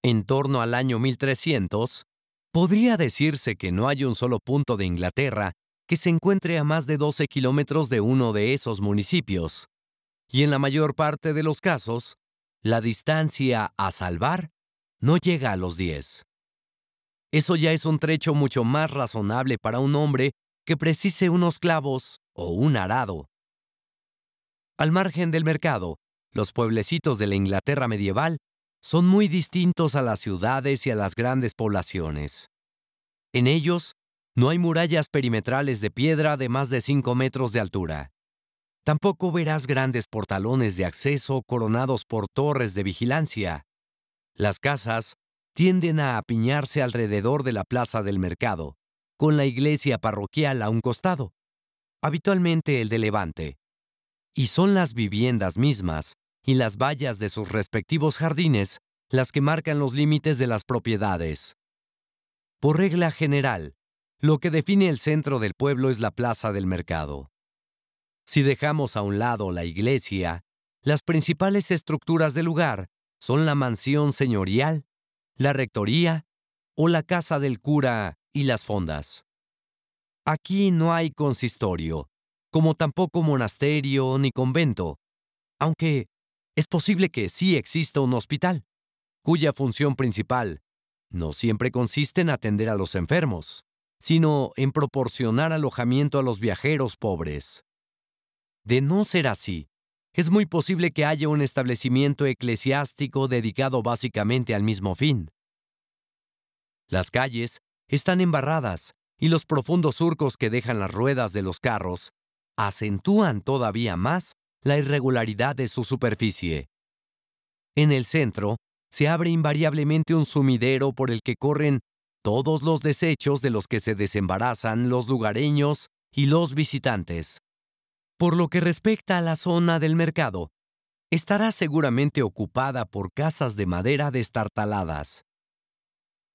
En torno al año 1300, podría decirse que no hay un solo punto de Inglaterra que se encuentre a más de 12 kilómetros de uno de esos municipios, y en la mayor parte de los casos, la distancia a salvar no llega a los 10. Eso ya es un trecho mucho más razonable para un hombre que precise unos clavos o un arado al margen del mercado, los pueblecitos de la Inglaterra medieval son muy distintos a las ciudades y a las grandes poblaciones. En ellos, no hay murallas perimetrales de piedra de más de 5 metros de altura. Tampoco verás grandes portalones de acceso coronados por torres de vigilancia. Las casas tienden a apiñarse alrededor de la plaza del mercado, con la iglesia parroquial a un costado, habitualmente el de Levante, y son las viviendas mismas y las vallas de sus respectivos jardines las que marcan los límites de las propiedades. Por regla general, lo que define el centro del pueblo es la plaza del mercado. Si dejamos a un lado la iglesia, las principales estructuras del lugar son la mansión señorial, la rectoría o la casa del cura y las fondas. Aquí no hay consistorio, como tampoco monasterio ni convento, aunque es posible que sí exista un hospital, cuya función principal no siempre consiste en atender a los enfermos, sino en proporcionar alojamiento a los viajeros pobres. De no ser así, es muy posible que haya un establecimiento eclesiástico dedicado básicamente al mismo fin. Las calles están embarradas y los profundos surcos que dejan las ruedas de los carros acentúan todavía más la irregularidad de su superficie. En el centro, se abre invariablemente un sumidero por el que corren todos los desechos de los que se desembarazan los lugareños y los visitantes. Por lo que respecta a la zona del mercado, estará seguramente ocupada por casas de madera destartaladas.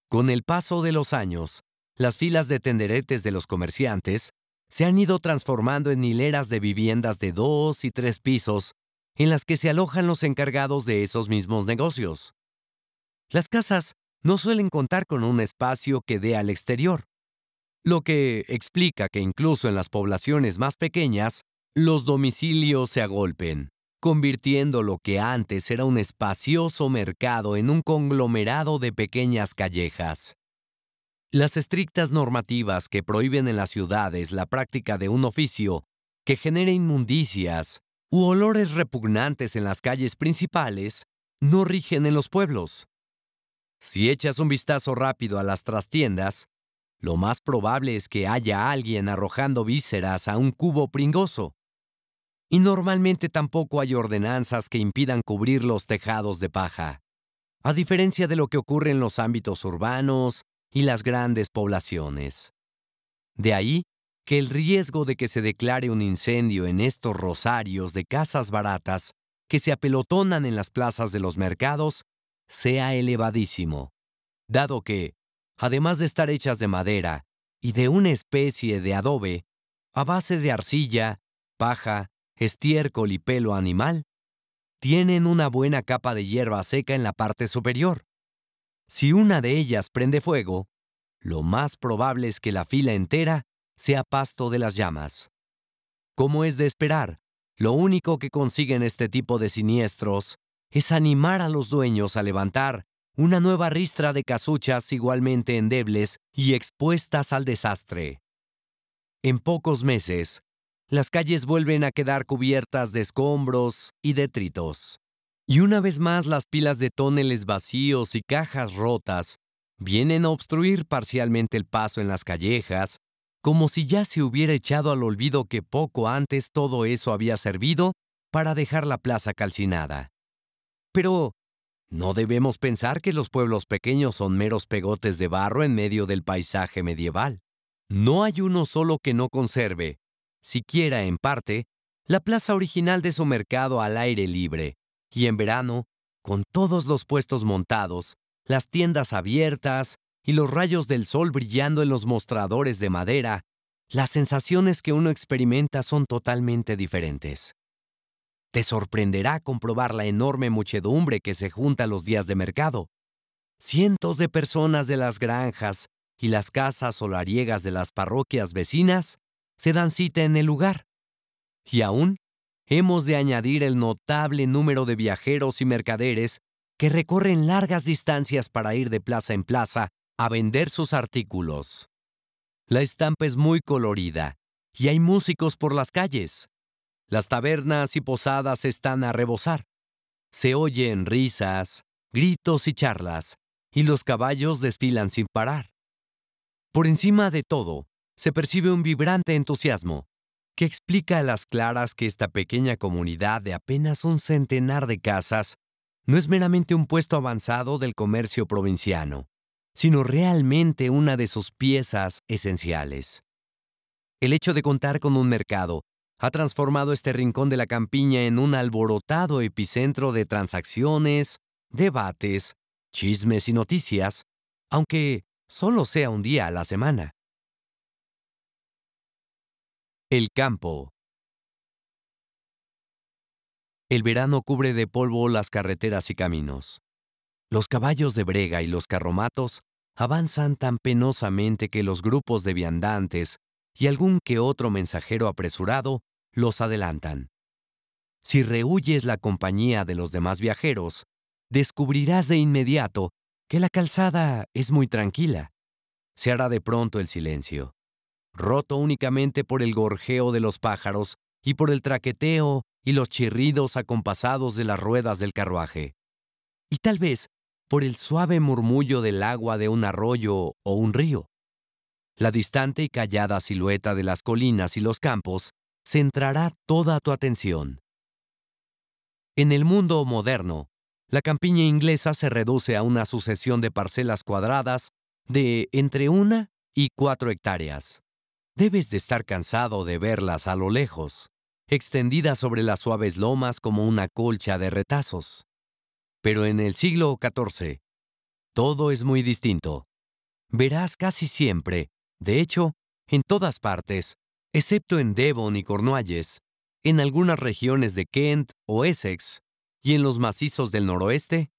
Con el paso de los años, las filas de tenderetes de los comerciantes se han ido transformando en hileras de viviendas de dos y tres pisos en las que se alojan los encargados de esos mismos negocios. Las casas no suelen contar con un espacio que dé al exterior, lo que explica que incluso en las poblaciones más pequeñas, los domicilios se agolpen, convirtiendo lo que antes era un espacioso mercado en un conglomerado de pequeñas callejas. Las estrictas normativas que prohíben en las ciudades la práctica de un oficio que genere inmundicias u olores repugnantes en las calles principales no rigen en los pueblos. Si echas un vistazo rápido a las trastiendas, lo más probable es que haya alguien arrojando vísceras a un cubo pringoso. Y normalmente tampoco hay ordenanzas que impidan cubrir los tejados de paja. A diferencia de lo que ocurre en los ámbitos urbanos, y las grandes poblaciones. De ahí que el riesgo de que se declare un incendio en estos rosarios de casas baratas que se apelotonan en las plazas de los mercados sea elevadísimo, dado que, además de estar hechas de madera y de una especie de adobe, a base de arcilla, paja, estiércol y pelo animal, tienen una buena capa de hierba seca en la parte superior, si una de ellas prende fuego, lo más probable es que la fila entera sea pasto de las llamas. Como es de esperar, lo único que consiguen este tipo de siniestros es animar a los dueños a levantar una nueva ristra de casuchas igualmente endebles y expuestas al desastre. En pocos meses, las calles vuelven a quedar cubiertas de escombros y detritos. Y una vez más las pilas de túneles vacíos y cajas rotas vienen a obstruir parcialmente el paso en las callejas, como si ya se hubiera echado al olvido que poco antes todo eso había servido para dejar la plaza calcinada. Pero, ¿no debemos pensar que los pueblos pequeños son meros pegotes de barro en medio del paisaje medieval? No hay uno solo que no conserve, siquiera en parte, la plaza original de su mercado al aire libre, y en verano, con todos los puestos montados, las tiendas abiertas y los rayos del sol brillando en los mostradores de madera, las sensaciones que uno experimenta son totalmente diferentes. Te sorprenderá comprobar la enorme muchedumbre que se junta los días de mercado. Cientos de personas de las granjas y las casas solariegas de las parroquias vecinas se dan cita en el lugar. Y aún hemos de añadir el notable número de viajeros y mercaderes que recorren largas distancias para ir de plaza en plaza a vender sus artículos. La estampa es muy colorida y hay músicos por las calles. Las tabernas y posadas están a rebosar. Se oyen risas, gritos y charlas, y los caballos desfilan sin parar. Por encima de todo, se percibe un vibrante entusiasmo, que explica a las claras que esta pequeña comunidad de apenas un centenar de casas no es meramente un puesto avanzado del comercio provinciano, sino realmente una de sus piezas esenciales. El hecho de contar con un mercado ha transformado este rincón de la campiña en un alborotado epicentro de transacciones, debates, chismes y noticias, aunque solo sea un día a la semana. El campo. El verano cubre de polvo las carreteras y caminos. Los caballos de brega y los carromatos avanzan tan penosamente que los grupos de viandantes y algún que otro mensajero apresurado los adelantan. Si rehuyes la compañía de los demás viajeros, descubrirás de inmediato que la calzada es muy tranquila. Se hará de pronto el silencio roto únicamente por el gorjeo de los pájaros y por el traqueteo y los chirridos acompasados de las ruedas del carruaje. Y tal vez por el suave murmullo del agua de un arroyo o un río. La distante y callada silueta de las colinas y los campos centrará toda tu atención. En el mundo moderno, la campiña inglesa se reduce a una sucesión de parcelas cuadradas de entre una y cuatro hectáreas. Debes de estar cansado de verlas a lo lejos, extendidas sobre las suaves lomas como una colcha de retazos. Pero en el siglo XIV, todo es muy distinto. Verás casi siempre, de hecho, en todas partes, excepto en Devon y Cornualles, en algunas regiones de Kent o Essex, y en los macizos del noroeste,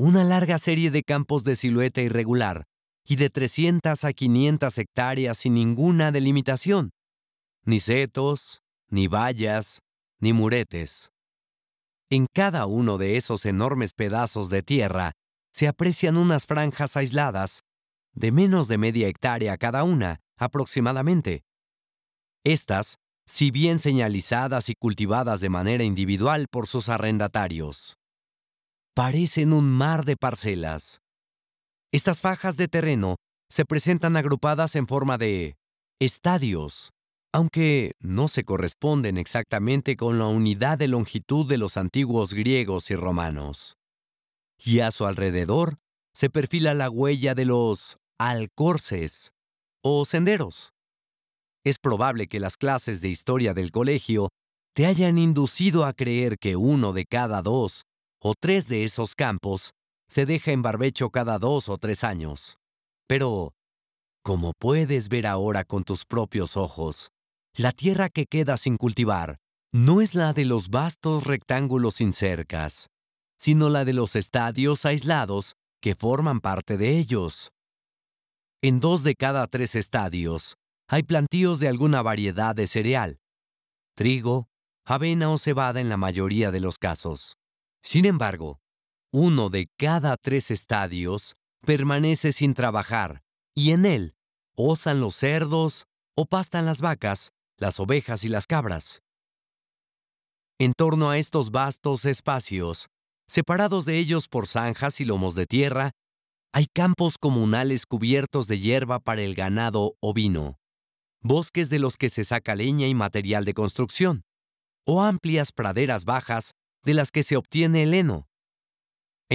una larga serie de campos de silueta irregular, y de 300 a 500 hectáreas sin ninguna delimitación, ni setos, ni vallas, ni muretes. En cada uno de esos enormes pedazos de tierra se aprecian unas franjas aisladas, de menos de media hectárea cada una, aproximadamente. Estas, si bien señalizadas y cultivadas de manera individual por sus arrendatarios, parecen un mar de parcelas. Estas fajas de terreno se presentan agrupadas en forma de estadios, aunque no se corresponden exactamente con la unidad de longitud de los antiguos griegos y romanos. Y a su alrededor se perfila la huella de los alcorces o senderos. Es probable que las clases de historia del colegio te hayan inducido a creer que uno de cada dos o tres de esos campos se deja en barbecho cada dos o tres años. Pero, como puedes ver ahora con tus propios ojos, la tierra que queda sin cultivar no es la de los vastos rectángulos sin cercas, sino la de los estadios aislados que forman parte de ellos. En dos de cada tres estadios hay plantíos de alguna variedad de cereal, trigo, avena o cebada en la mayoría de los casos. Sin embargo, uno de cada tres estadios permanece sin trabajar, y en él osan los cerdos o pastan las vacas, las ovejas y las cabras. En torno a estos vastos espacios, separados de ellos por zanjas y lomos de tierra, hay campos comunales cubiertos de hierba para el ganado ovino, bosques de los que se saca leña y material de construcción, o amplias praderas bajas de las que se obtiene el heno,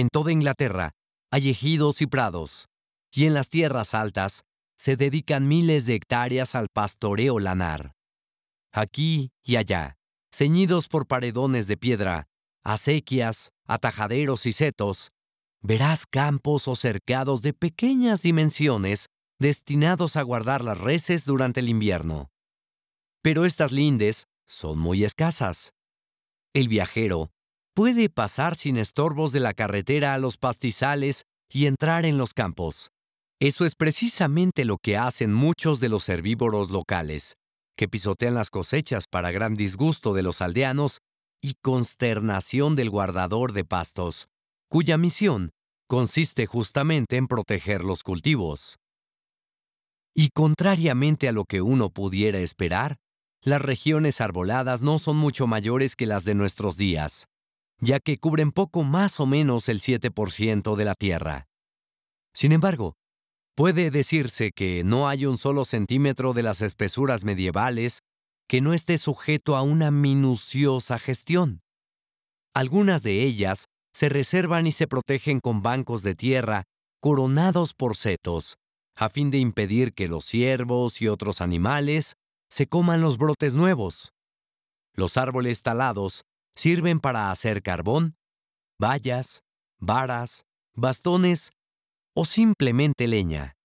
en toda Inglaterra hay ejidos y prados, y en las tierras altas se dedican miles de hectáreas al pastoreo lanar. Aquí y allá, ceñidos por paredones de piedra, acequias, atajaderos y setos, verás campos o cercados de pequeñas dimensiones destinados a guardar las reses durante el invierno. Pero estas lindes son muy escasas. El viajero puede pasar sin estorbos de la carretera a los pastizales y entrar en los campos. Eso es precisamente lo que hacen muchos de los herbívoros locales, que pisotean las cosechas para gran disgusto de los aldeanos y consternación del guardador de pastos, cuya misión consiste justamente en proteger los cultivos. Y contrariamente a lo que uno pudiera esperar, las regiones arboladas no son mucho mayores que las de nuestros días ya que cubren poco más o menos el 7% de la Tierra. Sin embargo, puede decirse que no hay un solo centímetro de las espesuras medievales que no esté sujeto a una minuciosa gestión. Algunas de ellas se reservan y se protegen con bancos de tierra coronados por setos, a fin de impedir que los ciervos y otros animales se coman los brotes nuevos. Los árboles talados Sirven para hacer carbón, vallas, varas, bastones o simplemente leña.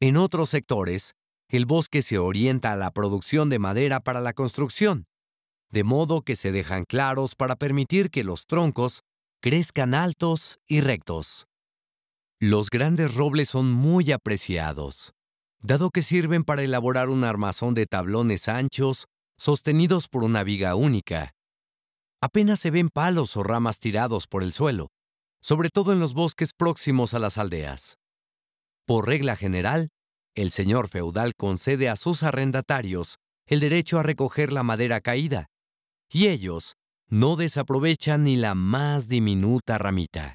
En otros sectores, el bosque se orienta a la producción de madera para la construcción, de modo que se dejan claros para permitir que los troncos crezcan altos y rectos. Los grandes robles son muy apreciados, dado que sirven para elaborar un armazón de tablones anchos sostenidos por una viga única, apenas se ven palos o ramas tirados por el suelo, sobre todo en los bosques próximos a las aldeas. Por regla general, el señor feudal concede a sus arrendatarios el derecho a recoger la madera caída, y ellos no desaprovechan ni la más diminuta ramita.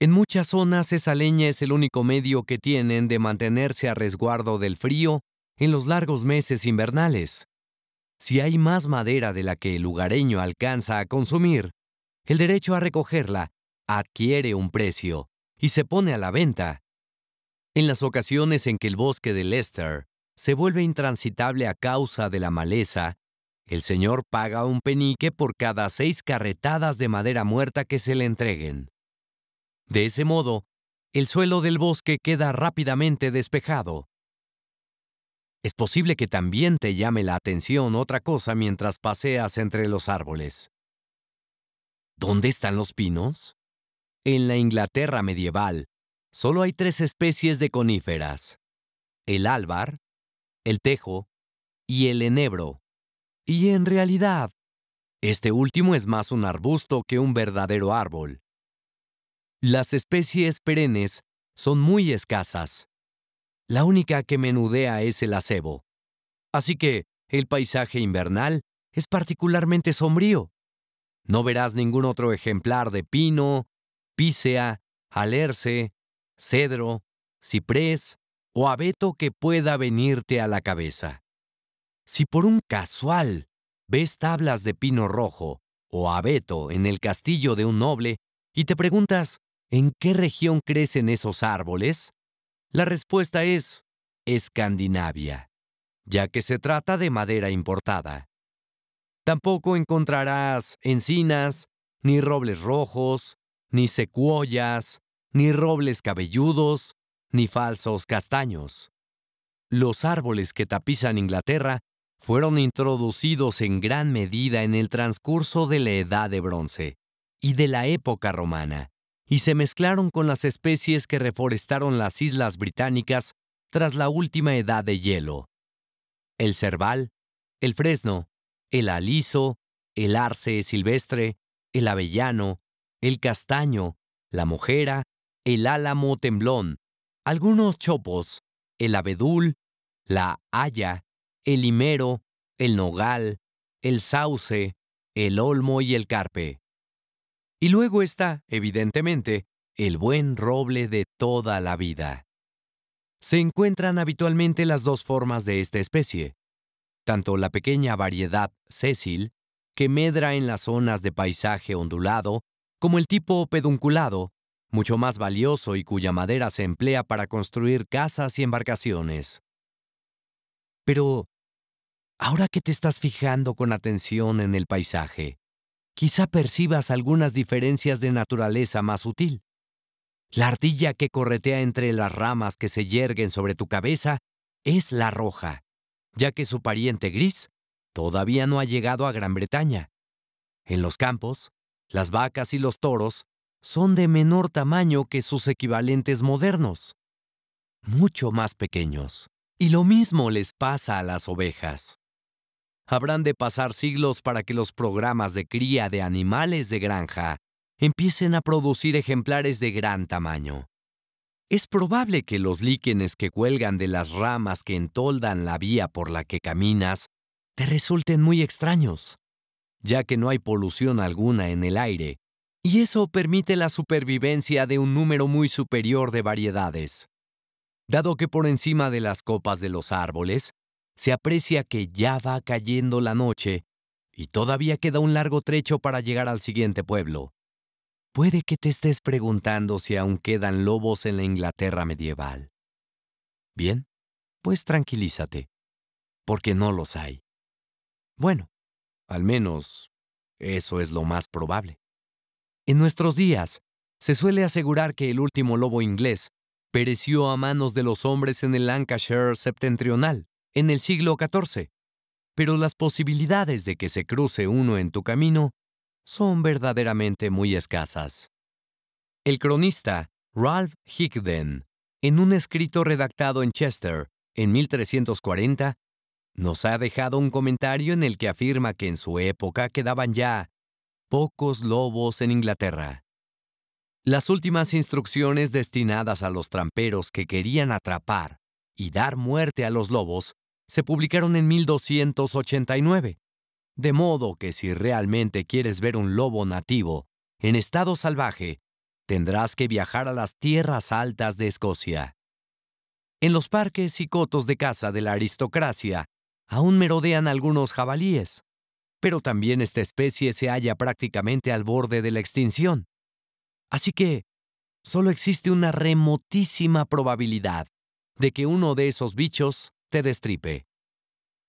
En muchas zonas esa leña es el único medio que tienen de mantenerse a resguardo del frío en los largos meses invernales, si hay más madera de la que el lugareño alcanza a consumir, el derecho a recogerla adquiere un precio y se pone a la venta. En las ocasiones en que el bosque de Lester se vuelve intransitable a causa de la maleza, el señor paga un penique por cada seis carretadas de madera muerta que se le entreguen. De ese modo, el suelo del bosque queda rápidamente despejado. Es posible que también te llame la atención otra cosa mientras paseas entre los árboles. ¿Dónde están los pinos? En la Inglaterra medieval, solo hay tres especies de coníferas. El álbar, el tejo y el enebro. Y en realidad, este último es más un arbusto que un verdadero árbol. Las especies perennes son muy escasas. La única que menudea es el acebo. Así que el paisaje invernal es particularmente sombrío. No verás ningún otro ejemplar de pino, pícea, alerce, cedro, ciprés o abeto que pueda venirte a la cabeza. Si por un casual ves tablas de pino rojo o abeto en el castillo de un noble y te preguntas, ¿en qué región crecen esos árboles? La respuesta es Escandinavia, ya que se trata de madera importada. Tampoco encontrarás encinas, ni robles rojos, ni secuoyas, ni robles cabelludos, ni falsos castaños. Los árboles que tapizan Inglaterra fueron introducidos en gran medida en el transcurso de la Edad de Bronce y de la época romana, y se mezclaron con las especies que reforestaron las islas británicas tras la última edad de hielo. El cerval, el fresno, el aliso, el arce silvestre, el avellano, el castaño, la mojera, el álamo temblón, algunos chopos, el abedul, la haya, el himero, el nogal, el sauce, el olmo y el carpe. Y luego está, evidentemente, el buen roble de toda la vida. Se encuentran habitualmente las dos formas de esta especie, tanto la pequeña variedad sésil, que medra en las zonas de paisaje ondulado, como el tipo pedunculado, mucho más valioso y cuya madera se emplea para construir casas y embarcaciones. Pero, ¿ahora que te estás fijando con atención en el paisaje? quizá percibas algunas diferencias de naturaleza más sutil. La ardilla que corretea entre las ramas que se yerguen sobre tu cabeza es la roja, ya que su pariente gris todavía no ha llegado a Gran Bretaña. En los campos, las vacas y los toros son de menor tamaño que sus equivalentes modernos, mucho más pequeños. Y lo mismo les pasa a las ovejas habrán de pasar siglos para que los programas de cría de animales de granja empiecen a producir ejemplares de gran tamaño. Es probable que los líquenes que cuelgan de las ramas que entoldan la vía por la que caminas te resulten muy extraños, ya que no hay polución alguna en el aire, y eso permite la supervivencia de un número muy superior de variedades. Dado que por encima de las copas de los árboles se aprecia que ya va cayendo la noche y todavía queda un largo trecho para llegar al siguiente pueblo. Puede que te estés preguntando si aún quedan lobos en la Inglaterra medieval. Bien, pues tranquilízate, porque no los hay. Bueno, al menos eso es lo más probable. En nuestros días, se suele asegurar que el último lobo inglés pereció a manos de los hombres en el Lancashire septentrional en el siglo XIV, pero las posibilidades de que se cruce uno en tu camino son verdaderamente muy escasas. El cronista Ralph Higden, en un escrito redactado en Chester en 1340, nos ha dejado un comentario en el que afirma que en su época quedaban ya pocos lobos en Inglaterra. Las últimas instrucciones destinadas a los tramperos que querían atrapar y dar muerte a los lobos se publicaron en 1289. De modo que si realmente quieres ver un lobo nativo, en estado salvaje, tendrás que viajar a las tierras altas de Escocia. En los parques y cotos de caza de la aristocracia, aún merodean algunos jabalíes, pero también esta especie se halla prácticamente al borde de la extinción. Así que, solo existe una remotísima probabilidad de que uno de esos bichos te destripe.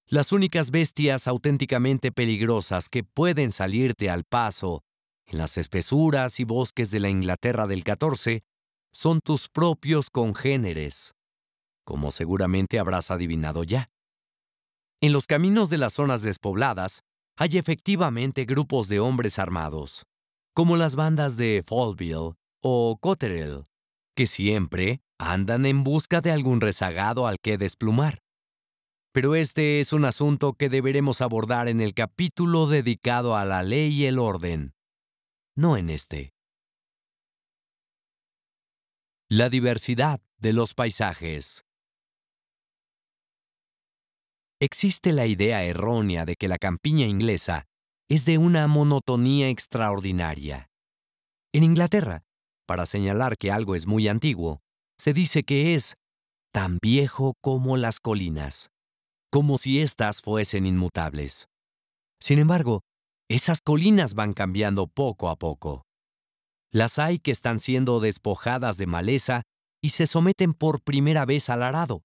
Las únicas bestias auténticamente peligrosas que pueden salirte al paso en las espesuras y bosques de la Inglaterra del 14 son tus propios congéneres, como seguramente habrás adivinado ya. En los caminos de las zonas despobladas hay efectivamente grupos de hombres armados, como las bandas de Fallville o Cotterell, que siempre andan en busca de algún rezagado al que desplumar. Pero este es un asunto que deberemos abordar en el capítulo dedicado a la ley y el orden, no en este. La diversidad de los paisajes. Existe la idea errónea de que la campiña inglesa es de una monotonía extraordinaria. En Inglaterra, para señalar que algo es muy antiguo, se dice que es tan viejo como las colinas como si éstas fuesen inmutables. Sin embargo, esas colinas van cambiando poco a poco. Las hay que están siendo despojadas de maleza y se someten por primera vez al arado.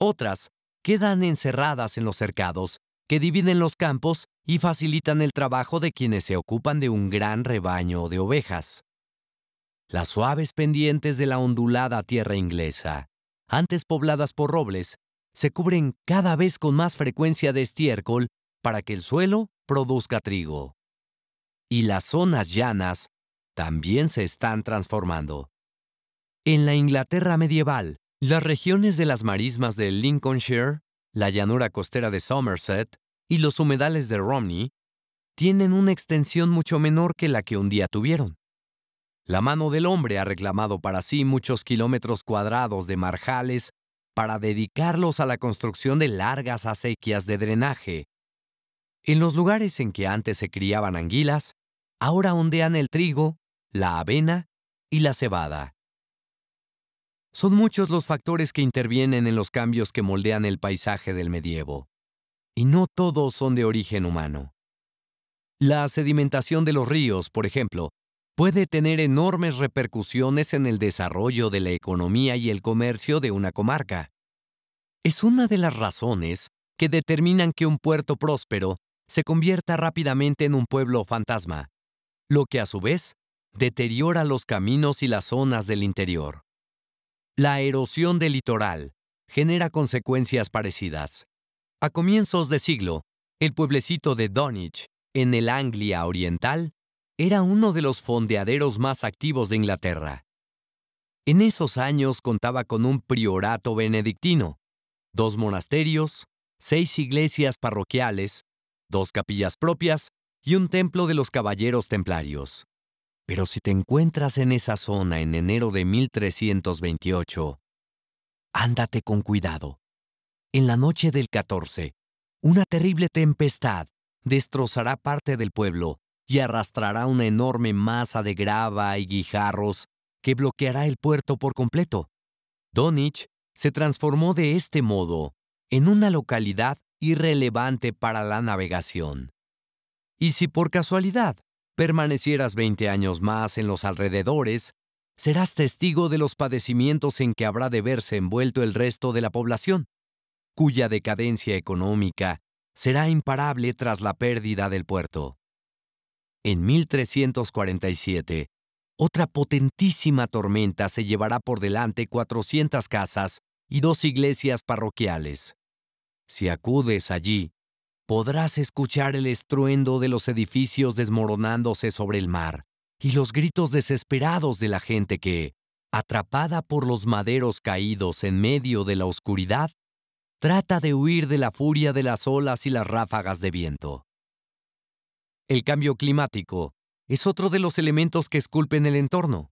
Otras quedan encerradas en los cercados, que dividen los campos y facilitan el trabajo de quienes se ocupan de un gran rebaño de ovejas. Las suaves pendientes de la ondulada tierra inglesa, antes pobladas por robles, se cubren cada vez con más frecuencia de estiércol para que el suelo produzca trigo. Y las zonas llanas también se están transformando. En la Inglaterra medieval, las regiones de las marismas de Lincolnshire, la llanura costera de Somerset y los humedales de Romney tienen una extensión mucho menor que la que un día tuvieron. La mano del hombre ha reclamado para sí muchos kilómetros cuadrados de marjales para dedicarlos a la construcción de largas acequias de drenaje. En los lugares en que antes se criaban anguilas, ahora ondean el trigo, la avena y la cebada. Son muchos los factores que intervienen en los cambios que moldean el paisaje del medievo, y no todos son de origen humano. La sedimentación de los ríos, por ejemplo, puede tener enormes repercusiones en el desarrollo de la economía y el comercio de una comarca. Es una de las razones que determinan que un puerto próspero se convierta rápidamente en un pueblo fantasma, lo que a su vez deteriora los caminos y las zonas del interior. La erosión del litoral genera consecuencias parecidas. A comienzos de siglo, el pueblecito de Donich, en el Anglia Oriental, era uno de los fondeaderos más activos de Inglaterra. En esos años contaba con un priorato benedictino, dos monasterios, seis iglesias parroquiales, dos capillas propias y un templo de los caballeros templarios. Pero si te encuentras en esa zona en enero de 1328, ándate con cuidado. En la noche del 14, una terrible tempestad destrozará parte del pueblo y arrastrará una enorme masa de grava y guijarros que bloqueará el puerto por completo. Donich se transformó de este modo en una localidad irrelevante para la navegación. Y si por casualidad permanecieras 20 años más en los alrededores, serás testigo de los padecimientos en que habrá de verse envuelto el resto de la población, cuya decadencia económica será imparable tras la pérdida del puerto en 1347, otra potentísima tormenta se llevará por delante 400 casas y dos iglesias parroquiales. Si acudes allí, podrás escuchar el estruendo de los edificios desmoronándose sobre el mar y los gritos desesperados de la gente que, atrapada por los maderos caídos en medio de la oscuridad, trata de huir de la furia de las olas y las ráfagas de viento. El cambio climático es otro de los elementos que esculpen el entorno.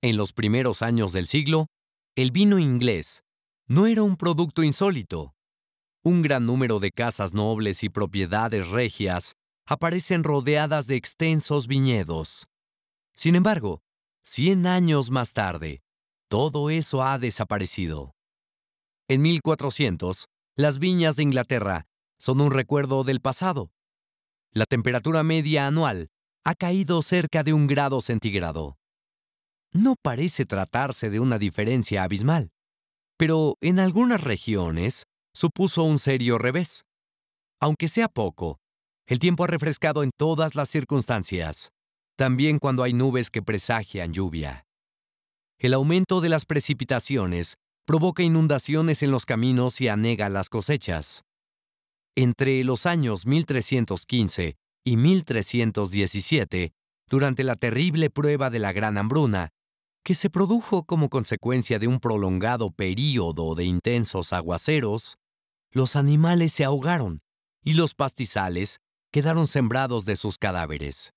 En los primeros años del siglo, el vino inglés no era un producto insólito. Un gran número de casas nobles y propiedades regias aparecen rodeadas de extensos viñedos. Sin embargo, 100 años más tarde, todo eso ha desaparecido. En 1400, las viñas de Inglaterra son un recuerdo del pasado, la temperatura media anual ha caído cerca de un grado centígrado. No parece tratarse de una diferencia abismal, pero en algunas regiones supuso un serio revés. Aunque sea poco, el tiempo ha refrescado en todas las circunstancias, también cuando hay nubes que presagian lluvia. El aumento de las precipitaciones provoca inundaciones en los caminos y anega las cosechas. Entre los años 1315 y 1317, durante la terrible prueba de la Gran Hambruna, que se produjo como consecuencia de un prolongado período de intensos aguaceros, los animales se ahogaron y los pastizales quedaron sembrados de sus cadáveres.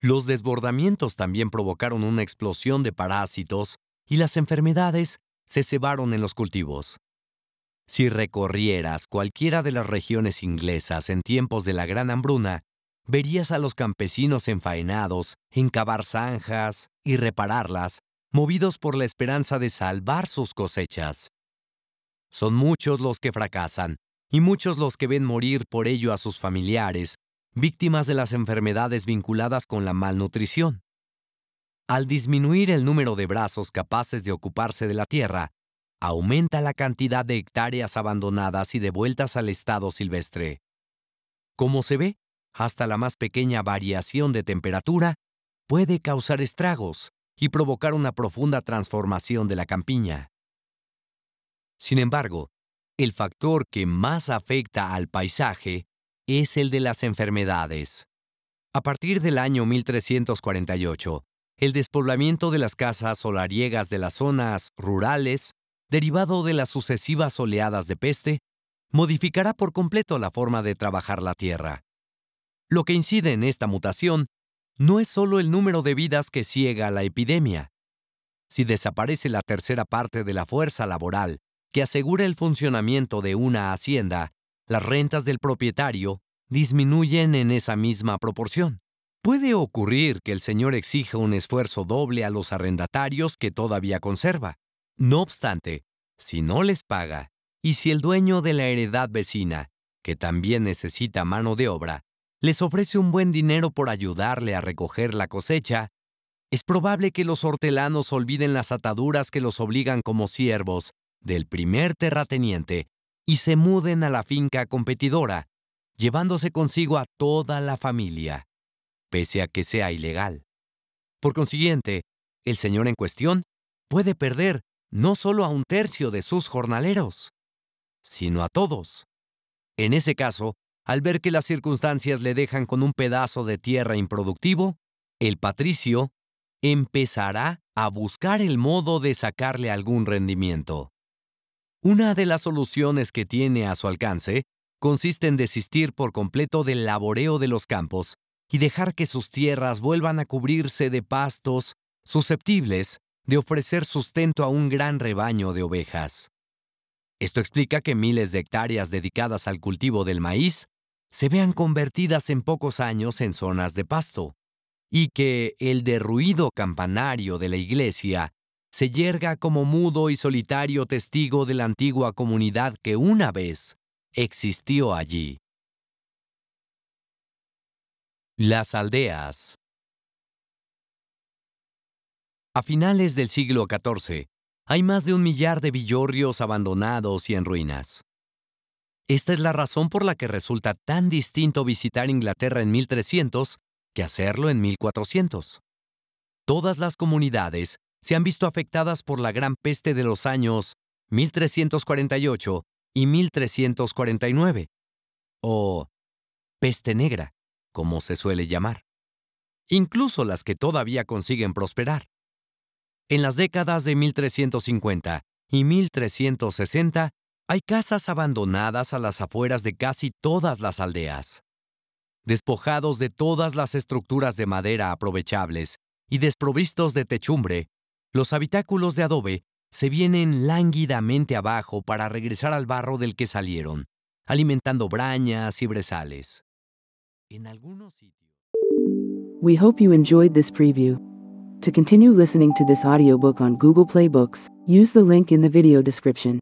Los desbordamientos también provocaron una explosión de parásitos y las enfermedades se cebaron en los cultivos. Si recorrieras cualquiera de las regiones inglesas en tiempos de la gran hambruna, verías a los campesinos enfaenados en zanjas y repararlas, movidos por la esperanza de salvar sus cosechas. Son muchos los que fracasan, y muchos los que ven morir por ello a sus familiares, víctimas de las enfermedades vinculadas con la malnutrición. Al disminuir el número de brazos capaces de ocuparse de la tierra, aumenta la cantidad de hectáreas abandonadas y devueltas al estado silvestre. Como se ve, hasta la más pequeña variación de temperatura puede causar estragos y provocar una profunda transformación de la campiña. Sin embargo, el factor que más afecta al paisaje es el de las enfermedades. A partir del año 1348, el despoblamiento de las casas solariegas de las zonas rurales derivado de las sucesivas oleadas de peste, modificará por completo la forma de trabajar la Tierra. Lo que incide en esta mutación no es solo el número de vidas que ciega la epidemia. Si desaparece la tercera parte de la fuerza laboral que asegura el funcionamiento de una hacienda, las rentas del propietario disminuyen en esa misma proporción. Puede ocurrir que el señor exija un esfuerzo doble a los arrendatarios que todavía conserva, no obstante, si no les paga, y si el dueño de la heredad vecina, que también necesita mano de obra, les ofrece un buen dinero por ayudarle a recoger la cosecha, es probable que los hortelanos olviden las ataduras que los obligan como siervos del primer terrateniente y se muden a la finca competidora, llevándose consigo a toda la familia, pese a que sea ilegal. Por consiguiente, el señor en cuestión puede perder no solo a un tercio de sus jornaleros, sino a todos. En ese caso, al ver que las circunstancias le dejan con un pedazo de tierra improductivo, el patricio empezará a buscar el modo de sacarle algún rendimiento. Una de las soluciones que tiene a su alcance consiste en desistir por completo del laboreo de los campos y dejar que sus tierras vuelvan a cubrirse de pastos susceptibles de ofrecer sustento a un gran rebaño de ovejas. Esto explica que miles de hectáreas dedicadas al cultivo del maíz se vean convertidas en pocos años en zonas de pasto, y que el derruido campanario de la iglesia se yerga como mudo y solitario testigo de la antigua comunidad que una vez existió allí. Las aldeas a finales del siglo XIV, hay más de un millar de villorrios abandonados y en ruinas. Esta es la razón por la que resulta tan distinto visitar Inglaterra en 1300 que hacerlo en 1400. Todas las comunidades se han visto afectadas por la gran peste de los años 1348 y 1349, o peste negra, como se suele llamar. Incluso las que todavía consiguen prosperar. En las décadas de 1350 y 1360 hay casas abandonadas a las afueras de casi todas las aldeas. Despojados de todas las estructuras de madera aprovechables y desprovistos de techumbre, los habitáculos de adobe se vienen lánguidamente abajo para regresar al barro del que salieron, alimentando brañas y brezales. En algunos sitios. We hope you enjoyed this preview. To continue listening to this audiobook on Google Play Books, use the link in the video description.